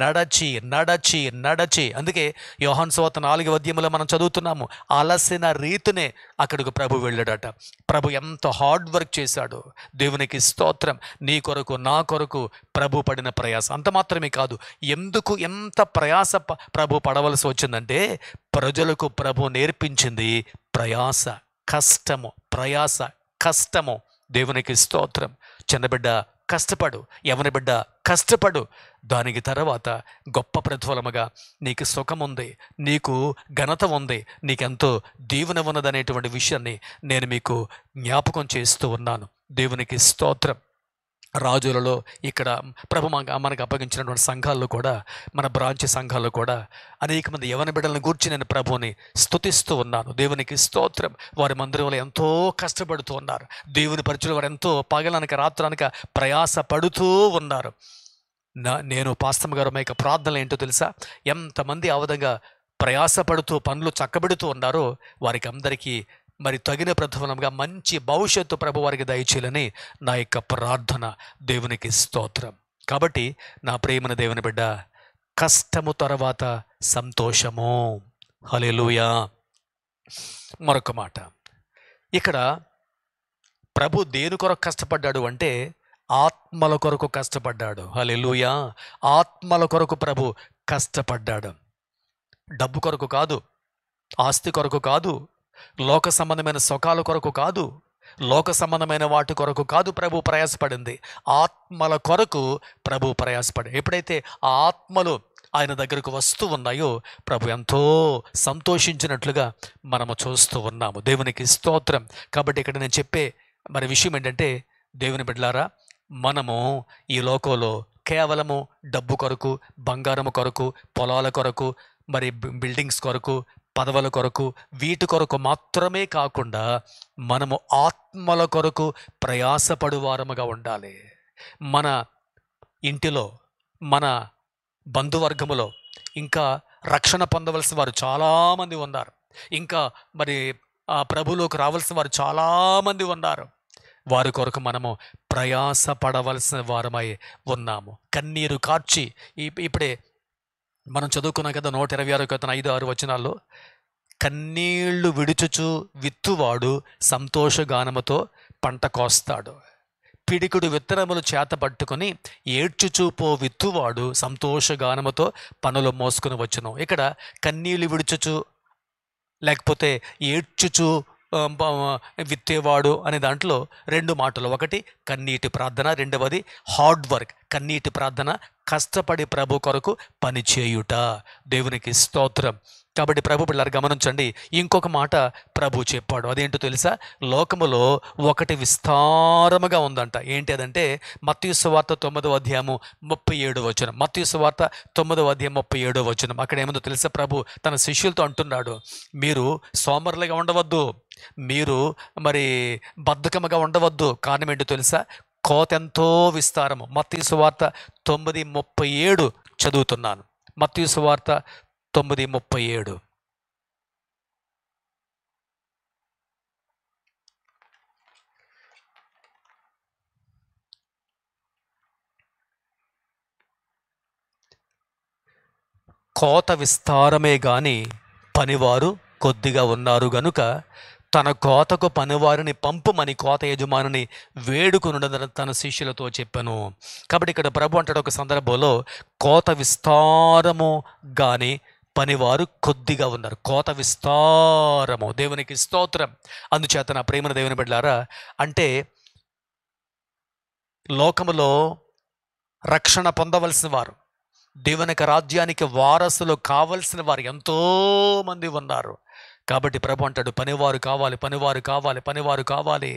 నడచి నడచి నడచి అందుకే యోహన్ సోత నాలుగు వద్యములో మనం చదువుతున్నాము అలసిన రీతినే అక్కడికి ప్రభు వెళ్ళాడట ప్రభు ఎంత హార్డ్ వర్క్ చేశాడు దేవునికి స్తోత్రం నీ కొరకు నా కొరకు ప్రభు పడిన ప్రయాస అంత మాత్రమే కాదు ఎందుకు ఎంత ప్రయాస ప్రభు పడవలసి వచ్చిందంటే ప్రజలకు ప్రభు నేర్పించింది ప్రయాస కష్టము ప్రయాస కష్టము దేవునికి స్తోత్రం చిన్నబిడ్డ కష్టపడు ఎవరి బిడ్డ కష్టపడు దానికి తర్వాత గొప్ప ప్రతిఫలముగా నీకు సుఖం ఉంది నీకు ఘనత ఉంది నీకెంతో దీవెన ఉన్నదనేటువంటి విషయాన్ని నేను మీకు జ్ఞాపకం చేస్తూ ఉన్నాను దేవునికి స్తోత్రం రాజులలో ఇక్కడ ప్రభు మనకు అప్పగించినటువంటి సంఘాల్లో కూడా మన బ్రాంచ్ సంఘాల్లో కూడా అనేక మంది యవన బిడ్డలను గూర్చి నేను ప్రభుని స్థుతిస్తూ ఉన్నాను దేవునికి స్తోత్రం వారి వల్ల ఎంతో కష్టపడుతూ ఉన్నారు దేవుని పరిచయం వారు ఎంతో పగలనక రాత్రానక ప్రయాస పడుతూ ఉన్నారు నా నేను పాస్తమ్మ గారు మా యొక్క ప్రార్థనలు ఏంటో తెలుసా ఎంతమంది ఆ విధంగా ప్రయాసపడుతూ పనులు చక్కబెడుతూ ఉన్నారో వారికి అందరికీ మరి తగిన ప్రథమనంగా మంచి భవిష్యత్తు ప్రభు వారికి దయచేయాలని నా యొక్క ప్రార్థన దేవునికి స్తోత్రం కాబట్టి నా ప్రేమన దేవుని బిడ్డ కష్టము తర్వాత సంతోషము హలేలుయా మరొక మాట ఇక్కడ ప్రభు దేని కొరకు కష్టపడ్డాడు అంటే ఆత్మల కొరకు కష్టపడ్డాడు హలేలుయా ఆత్మల కొరకు ప్రభు కష్టపడ్డాడు డబ్బు కొరకు కాదు ఆస్తి కొరకు కాదు లోక సంబంధమైన సుఖాల కొరకు కాదు లోక సంబంధమైన వాటి కొరకు కాదు ప్రభు ప్రయాసపడింది ఆత్మల కొరకు ప్రభు ప్రయాసపడి ఎప్పుడైతే ఆ ఆత్మలు ఆయన దగ్గరకు వస్తూ ఉన్నాయో ప్రభు ఎంతో సంతోషించినట్లుగా మనము చూస్తూ ఉన్నాము దేవునికి స్తోత్రం కాబట్టి ఇక్కడ నేను చెప్పే మరి విషయం ఏంటంటే దేవుని బిడ్డలారా మనము ఈ లోకంలో కేవలము డబ్బు కొరకు బంగారము కొరకు పొలాల కొరకు మరి బిల్డింగ్స్ కొరకు పదవుల కొరకు వీటి కొరకు మాత్రమే కాకుండా మనము ఆత్మల కొరకు ప్రయాసపడువారముగా ఉండాలి మన ఇంటిలో మన బంధువర్గములో ఇంకా రక్షణ పొందవలసిన వారు చాలామంది ఉన్నారు ఇంకా మరి ఆ ప్రభులోకి రావాల్సిన వారు చాలామంది ఉన్నారు వారి కొరకు మనము ప్రయాస పడవలసిన వారమై ఉన్నాము కన్నీరు కార్చి ఇప్పుడే మనం చదువుకున్నాం కదా నూట ఇరవై ఆరు క్రితం ఐదు ఆరు వచనాల్లో కన్నీళ్లు విడుచుచు విత్తువాడు సంతోషగానముతో పంట కోస్తాడు పిడికుడు విత్తనములు చేత పట్టుకుని ఏడ్చుచూపో విత్తువాడు సంతోషగానముతో పనులు మోసుకుని వచ్చును ఇక్కడ కన్నీళ్లు విడుచుచు లేకపోతే ఏడ్చుచు విత్తేవాడు అనే దాంట్లో రెండు మాటలు ఒకటి కన్నీటి ప్రార్థన రెండవది హార్డ్ వర్క్ కన్నీటి ప్రార్థన కష్టపడి ప్రభు కొరకు పనిచేయుట దేవునికి స్తోత్రం కాబట్టి ప్రభు పిల్లలు గమనించండి ఇంకొక మాట ప్రభు చెప్పాడు అదేంటో తెలుసా లోకములో ఒకటి విస్తారముగా ఉందంట ఏంటి అదంటే మత్స్సు వార్త తొమ్మిదవ అధ్యాయము ముప్పై ఏడు వచ్చిన మత్స్సు వార్త తొమ్మిదవ అధ్యాయం ముప్పై ఏడో వచ్చిన అక్కడ ఏముందో తెలుసా ప్రభు తన శిష్యులతో అంటున్నాడు మీరు సోమరులుగా ఉండవద్దు మీరు మరి బద్ధకముగా ఉండవద్దు కారణం ఏంటో తెలుసా కోతెంతో విస్తారము మత్తీసు వార్త తొమ్మిది ముప్పై ఏడు చదువుతున్నాను మత్తీసు వార్త తొమ్మిది ముప్పై ఏడు కోత విస్తారమే గాని పనివారు కొద్దిగా ఉన్నారు గనుక తన కోతకు పనివారిని పంపమని కోత యజమానిని వేడుకొనుడని తన శిష్యులతో చెప్పాను కాబట్టి ఇక్కడ ప్రభు అంటాడు ఒక సందర్భంలో కోత విస్తారము కానీ పనివారు కొద్దిగా ఉన్నారు కోత విస్తారము దేవునికి స్తోత్రం అందుచేత నా ప్రేమను దేవుని బిడ్డారా అంటే లోకములో రక్షణ పొందవలసిన వారు దేవునికి రాజ్యానికి వారసులు కావలసిన వారు ఎంతోమంది ఉన్నారు కాబట్టి ప్రభు అంటాడు పనివారు కావాలి పనివారు కావాలి పనివారు కావాలి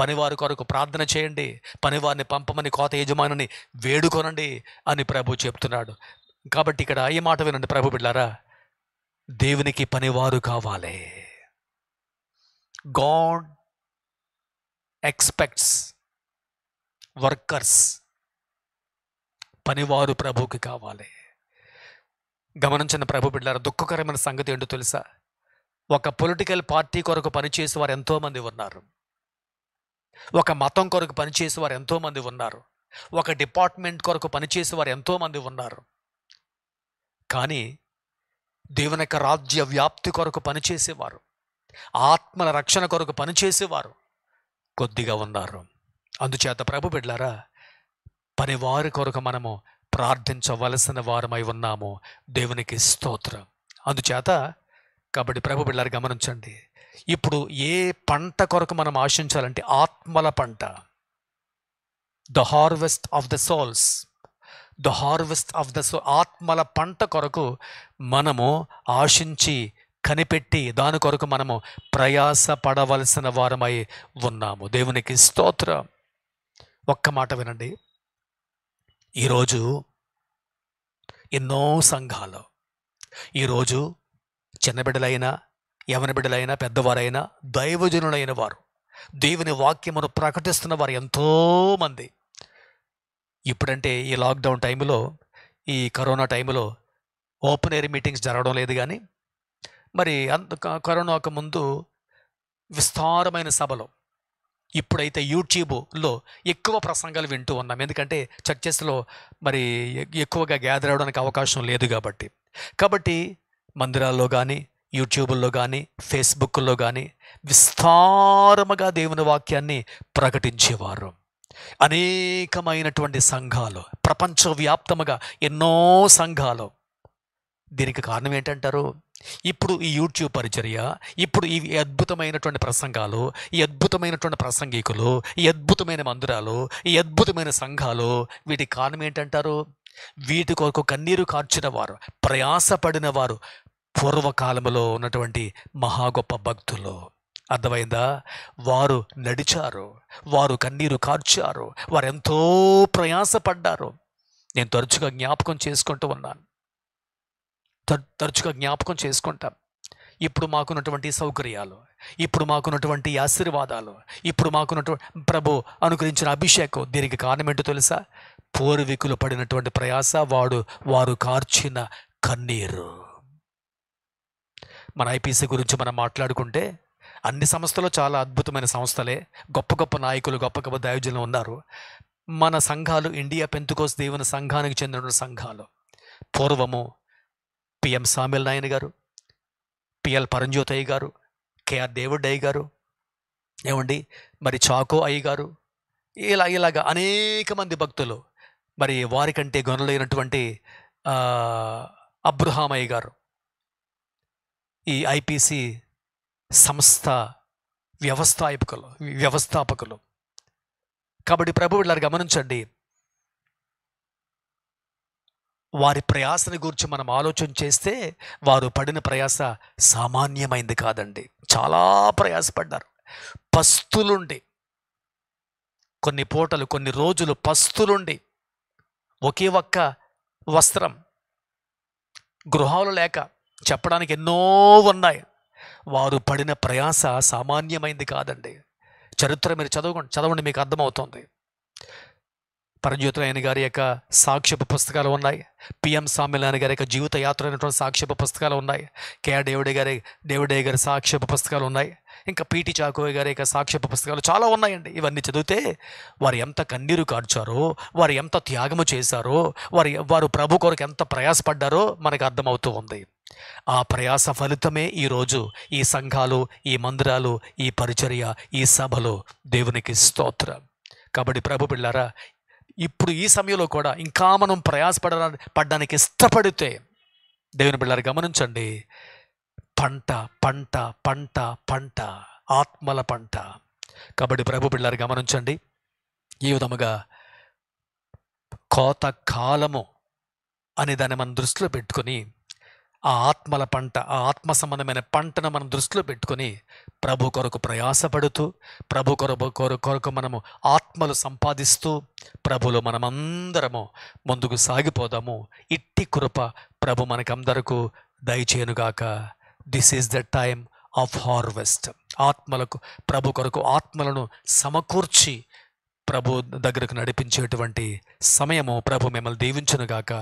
పనివారి కొరకు ప్రార్థన చేయండి పనివారిని పంపమని కోత యజమానిని వేడుకొనండి అని ప్రభు చెప్తున్నాడు కాబట్టి ఇక్కడ ఏ మాట వినండి ప్రభు బిడ్డారా దేవునికి పనివారు కావాలి గాడ్ ఎక్స్పెక్ట్స్ వర్కర్స్ పనివారు ప్రభుకి కావాలి గమనించిన ప్రభు బిడ్డారా దుఃఖకరమైన సంగతి ఏంటో తెలుసా ఒక పొలిటికల్ పార్టీ కొరకు పనిచేసే వారు ఎంతోమంది ఉన్నారు ఒక మతం కొరకు పనిచేసే వారు ఎంతోమంది ఉన్నారు ఒక డిపార్ట్మెంట్ కొరకు పనిచేసే వారు ఎంతోమంది ఉన్నారు కానీ దేవుని యొక్క రాజ్య వ్యాప్తి కొరకు పనిచేసేవారు ఆత్మల రక్షణ కొరకు పనిచేసేవారు కొద్దిగా ఉన్నారు అందుచేత ప్రభు పని పనివారి కొరకు మనము ప్రార్థించవలసిన వారమై ఉన్నాము దేవునికి స్తోత్రం అందుచేత కాబట్టి ప్రభు బిళ్ళారు గమనించండి ఇప్పుడు ఏ పంట కొరకు మనం ఆశించాలంటే ఆత్మల పంట the harvest of the souls the harvest of the so ఆత్మల పంట కొరకు మనము ఆశించి కనిపెట్టి దాని కొరకు మనము ప్రయాస పడవలసిన వారమై ఉన్నాము దేవునికి స్తోత్రం ఒక్క మాట వినండి ఈరోజు ఎన్నో సంఘాలు ఈరోజు చిన్న బిడ్డలైన యవన బిడ్డలైనా పెద్దవారైనా దైవజనులైన వారు దేవుని వాక్యమును ప్రకటిస్తున్న వారు ఎంతోమంది ఇప్పుడంటే ఈ లాక్డౌన్ టైంలో ఈ కరోనా టైంలో ఓపెన్ ఎయిర్ మీటింగ్స్ జరగడం లేదు కానీ మరి అంత కరోనాకు ముందు విస్తారమైన సభలు ఇప్పుడైతే యూట్యూబ్లో ఎక్కువ ప్రసంగాలు వింటూ ఉన్నాం ఎందుకంటే చర్చెస్లో మరి ఎక్కువగా గ్యాదర్ అవడానికి అవకాశం లేదు కాబట్టి కాబట్టి మందిరాల్లో కానీ యూట్యూబ్లో కానీ ఫేస్బుక్లో కానీ విస్తారముగా దేవుని వాక్యాన్ని ప్రకటించేవారు అనేకమైనటువంటి సంఘాలు ప్రపంచవ్యాప్తముగా ఎన్నో సంఘాలు దీనికి కారణం ఏంటంటారు ఇప్పుడు ఈ యూట్యూబ్ పరిచర్య ఇప్పుడు ఈ అద్భుతమైనటువంటి ప్రసంగాలు ఈ అద్భుతమైనటువంటి ప్రసంగికులు ఈ అద్భుతమైన మందిరాలు ఈ అద్భుతమైన సంఘాలు వీటికి కారణం ఏంటంటారు వీటి కొరకు కన్నీరు కార్చిన వారు ప్రయాసపడిన వారు పూర్వకాలంలో ఉన్నటువంటి మహా గొప్ప భక్తులు అర్థమైందా వారు నడిచారు వారు కన్నీరు కార్చారు వారు ఎంతో ప్రయాసపడ్డారు నేను తరచుగా జ్ఞాపకం చేసుకుంటూ ఉన్నాను తరచుగా జ్ఞాపకం చేసుకుంటాం ఇప్పుడు మాకున్నటువంటి సౌకర్యాలు ఇప్పుడు మాకున్నటువంటి ఆశీర్వాదాలు ఇప్పుడు మాకున్నటువంటి ప్రభు అనుగ్రహించిన అభిషేకం దీనికి కారణం ఏంటో తెలుసా పూర్వీకులు పడినటువంటి ప్రయాస వాడు వారు కార్చిన కన్నీరు మన ఐపీసీ గురించి మనం మాట్లాడుకుంటే అన్ని సంస్థలు చాలా అద్భుతమైన సంస్థలే గొప్ప గొప్ప నాయకులు గొప్ప గొప్ప దైవజనులు ఉన్నారు మన సంఘాలు ఇండియా పెంతుకోస్ దేవుని సంఘానికి చెందిన సంఘాలు పూర్వము పిఎం సామిల్ నాయన్ గారు పిఎల్ అయ్య గారు కేఆర్ దేవుడ్ అయ్య గారు ఏమండి మరి చాకో అయ్య గారు ఇలా ఇలాగా అనేక మంది భక్తులు మరి వారికంటే గనులైనటువంటి అబ్రహామయ్య గారు ఈ ఐపీసీ సంస్థ వ్యవస్థాపకులు వ్యవస్థాపకులు కాబట్టి ప్రభు ఇలా గమనించండి వారి ప్రయాసని గురించి మనం ఆలోచన చేస్తే వారు పడిన ప్రయాస సామాన్యమైంది కాదండి చాలా ప్రయాసపడ్డారు పస్తులుండి కొన్ని పూటలు కొన్ని రోజులు పస్తులుండి ఒకే ఒక్క వస్త్రం గృహాలు లేక చెప్పడానికి ఎన్నో ఉన్నాయి వారు పడిన ప్రయాస సామాన్యమైంది కాదండి చరిత్ర మీరు చదవకండి చదవండి మీకు అర్థమవుతుంది పరంజ్యోతులైన గారి యొక్క సాక్ష్యపు పుస్తకాలు ఉన్నాయి పిఎం స్వామినారాయణ గారి యొక్క జీవిత యాత్ర అయినటువంటి సాక్ష్యపు పుస్తకాలు ఉన్నాయి కేఆర్ డేవిడే గారి డేవిడే గారి సాక్ష్యపు పుస్తకాలు ఉన్నాయి ఇంకా పిటి చాకోయ్య గారి యొక్క సాక్ష్యపు పుస్తకాలు చాలా ఉన్నాయండి ఇవన్నీ చదివితే వారు ఎంత కన్నీరు కార్చారో వారు ఎంత త్యాగము చేశారో వారు వారు ప్రభు కొరకు ఎంత ప్రయాసపడ్డారో మనకు అర్థమవుతూ ఉంది ఆ ప్రయాస ఫలితమే ఈరోజు ఈ సంఘాలు ఈ మందిరాలు ఈ పరిచర్య ఈ సభలు దేవునికి స్తోత్రం కాబట్టి ప్రభు పిల్లారా ఇప్పుడు ఈ సమయంలో కూడా ఇంకా మనం ప్రయాసపడ పడడానికి ఇష్టపడితే దేవుని పిల్లలు గమనించండి పంట పంట పంట పంట ఆత్మల పంట కాబట్టి ప్రభు పిల్లలు గమనించండి ఈ విధముగా కోత కాలము అనే దాన్ని మనం దృష్టిలో పెట్టుకొని ఆ ఆత్మల పంట ఆ ఆత్మ సంబంధమైన పంటను మనం దృష్టిలో పెట్టుకొని ప్రభు కొరకు ప్రయాసపడుతూ ప్రభు కొరకు కొరకు మనము ఆత్మలు సంపాదిస్తూ ప్రభులో మనమందరము ముందుకు సాగిపోదాము ఇట్టి కృప ప్రభు మనకందరకు దయచేయనుగాక this is the time of harvest ఆత్మలకు ప్రభు కొరకు ఆత్మలను సమకూర్చి ప్రభు దగ్గరకు నడిపించేటువంటి సమయము ప్రభు మిమ్మల్ని దీవించునుగాక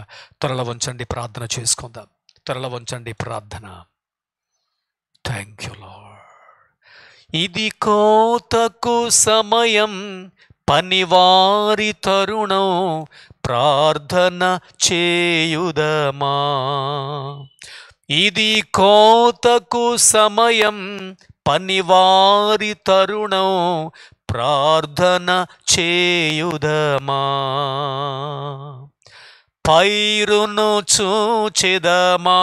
త్వరలో ఉంచండి ప్రార్థన చేసుకుందాం తరల వంచండి ప్రార్థన థ్యాంక్ యూ ఇది కోతకు సమయం పనివారి తరుణం ప్రార్థన చేయుదమా ఇది కోతకు సమయం పనివారి తరుణం ప్రార్థన చేయుదమా పైరును చూచెదమా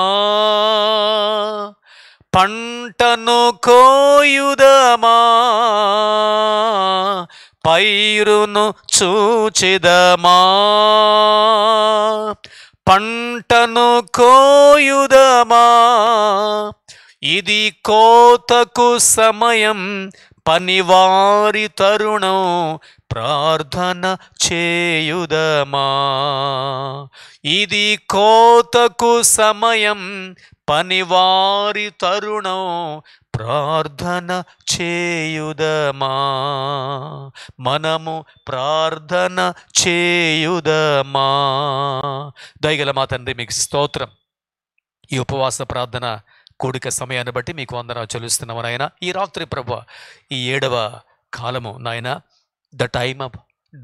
పంటను కోయుదమా పైరును చూచెదమా పంటను కోయుదమా ఇది కోతకు సమయం పనివారి తరుణం ప్రార్థన చేయుదమా ఇది కోతకు సమయం పనివారి తరుణం ప్రార్థన చేయుదమా మనము ప్రార్థన చేయుదమా దయగల మా తండ్రి మీకు స్తోత్రం ఈ ఉపవాస ప్రార్థన కూడిక సమయాన్ని బట్టి మీకు వందనాలు చెల్లిస్తున్నాము నాయన ఈ రాత్రి ప్రభు ఈ ఏడవ కాలము నాయన the time of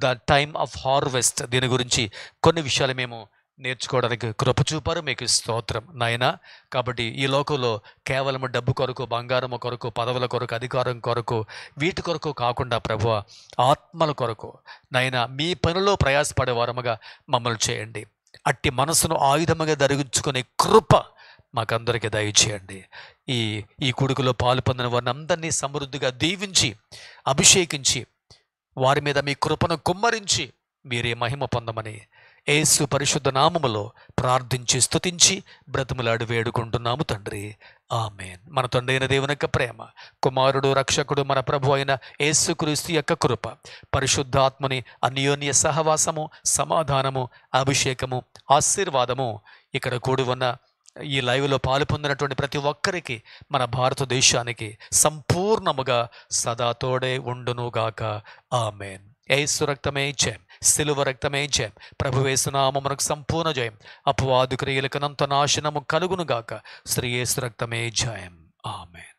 the time of harvest దీని గురించి కొన్ని విషయాలు మేము నేర్చుకోవడానికి కృపచూపారు మీకు స్తోత్రం నాయన కాబట్టి ఈ లోకంలో కేవలం డబ్బు కొరకు బంగారం కొరకు పదవుల కొరకు అధికారం కొరకు వీటి కొరకు కాకుండా ప్రభు ఆత్మల కొరకు నాయన మీ పనిలో ప్రయాసపడే వారముగా మమ్మల్ని చేయండి అట్టి మనసును ఆయుధముగా ధరించుకునే కృప మాకందరికీ దయచేయండి ఈ ఈ కొడుకులో పాలు పొందిన వారిని అందరినీ సమృద్ధిగా దీవించి అభిషేకించి వారి మీద మీ కృపను కుమ్మరించి మీరే మహిమ పొందమని ఏసు పరిశుద్ధ నామములో ప్రార్థించి స్తుతించి బ్రతుములాడు వేడుకుంటున్నాము తండ్రి మేన్ మన తండ్రి అయిన దేవుని యొక్క ప్రేమ కుమారుడు రక్షకుడు మన ప్రభు అయిన క్రీస్తు యొక్క కృప పరిశుద్ధాత్మని అన్యోన్య సహవాసము సమాధానము అభిషేకము ఆశీర్వాదము ఇక్కడ కూడి ఉన్న ఈ లైవ్లో పాలు పొందినటువంటి ప్రతి ఒక్కరికి మన భారతదేశానికి సంపూర్ణముగా సదా తోడే ఉండునుగాక ఆమెన్ ఏసు రక్తమే జయం సిలువ రక్తమే జయం ప్రభు మనకు సంపూర్ణ జయం అపవాదు నంత నాశనము కలుగునుగాక శ్రీ ఏసు రక్తమే జయం ఆమెన్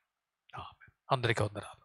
ఆమెన్ అందరికీ ఉందరా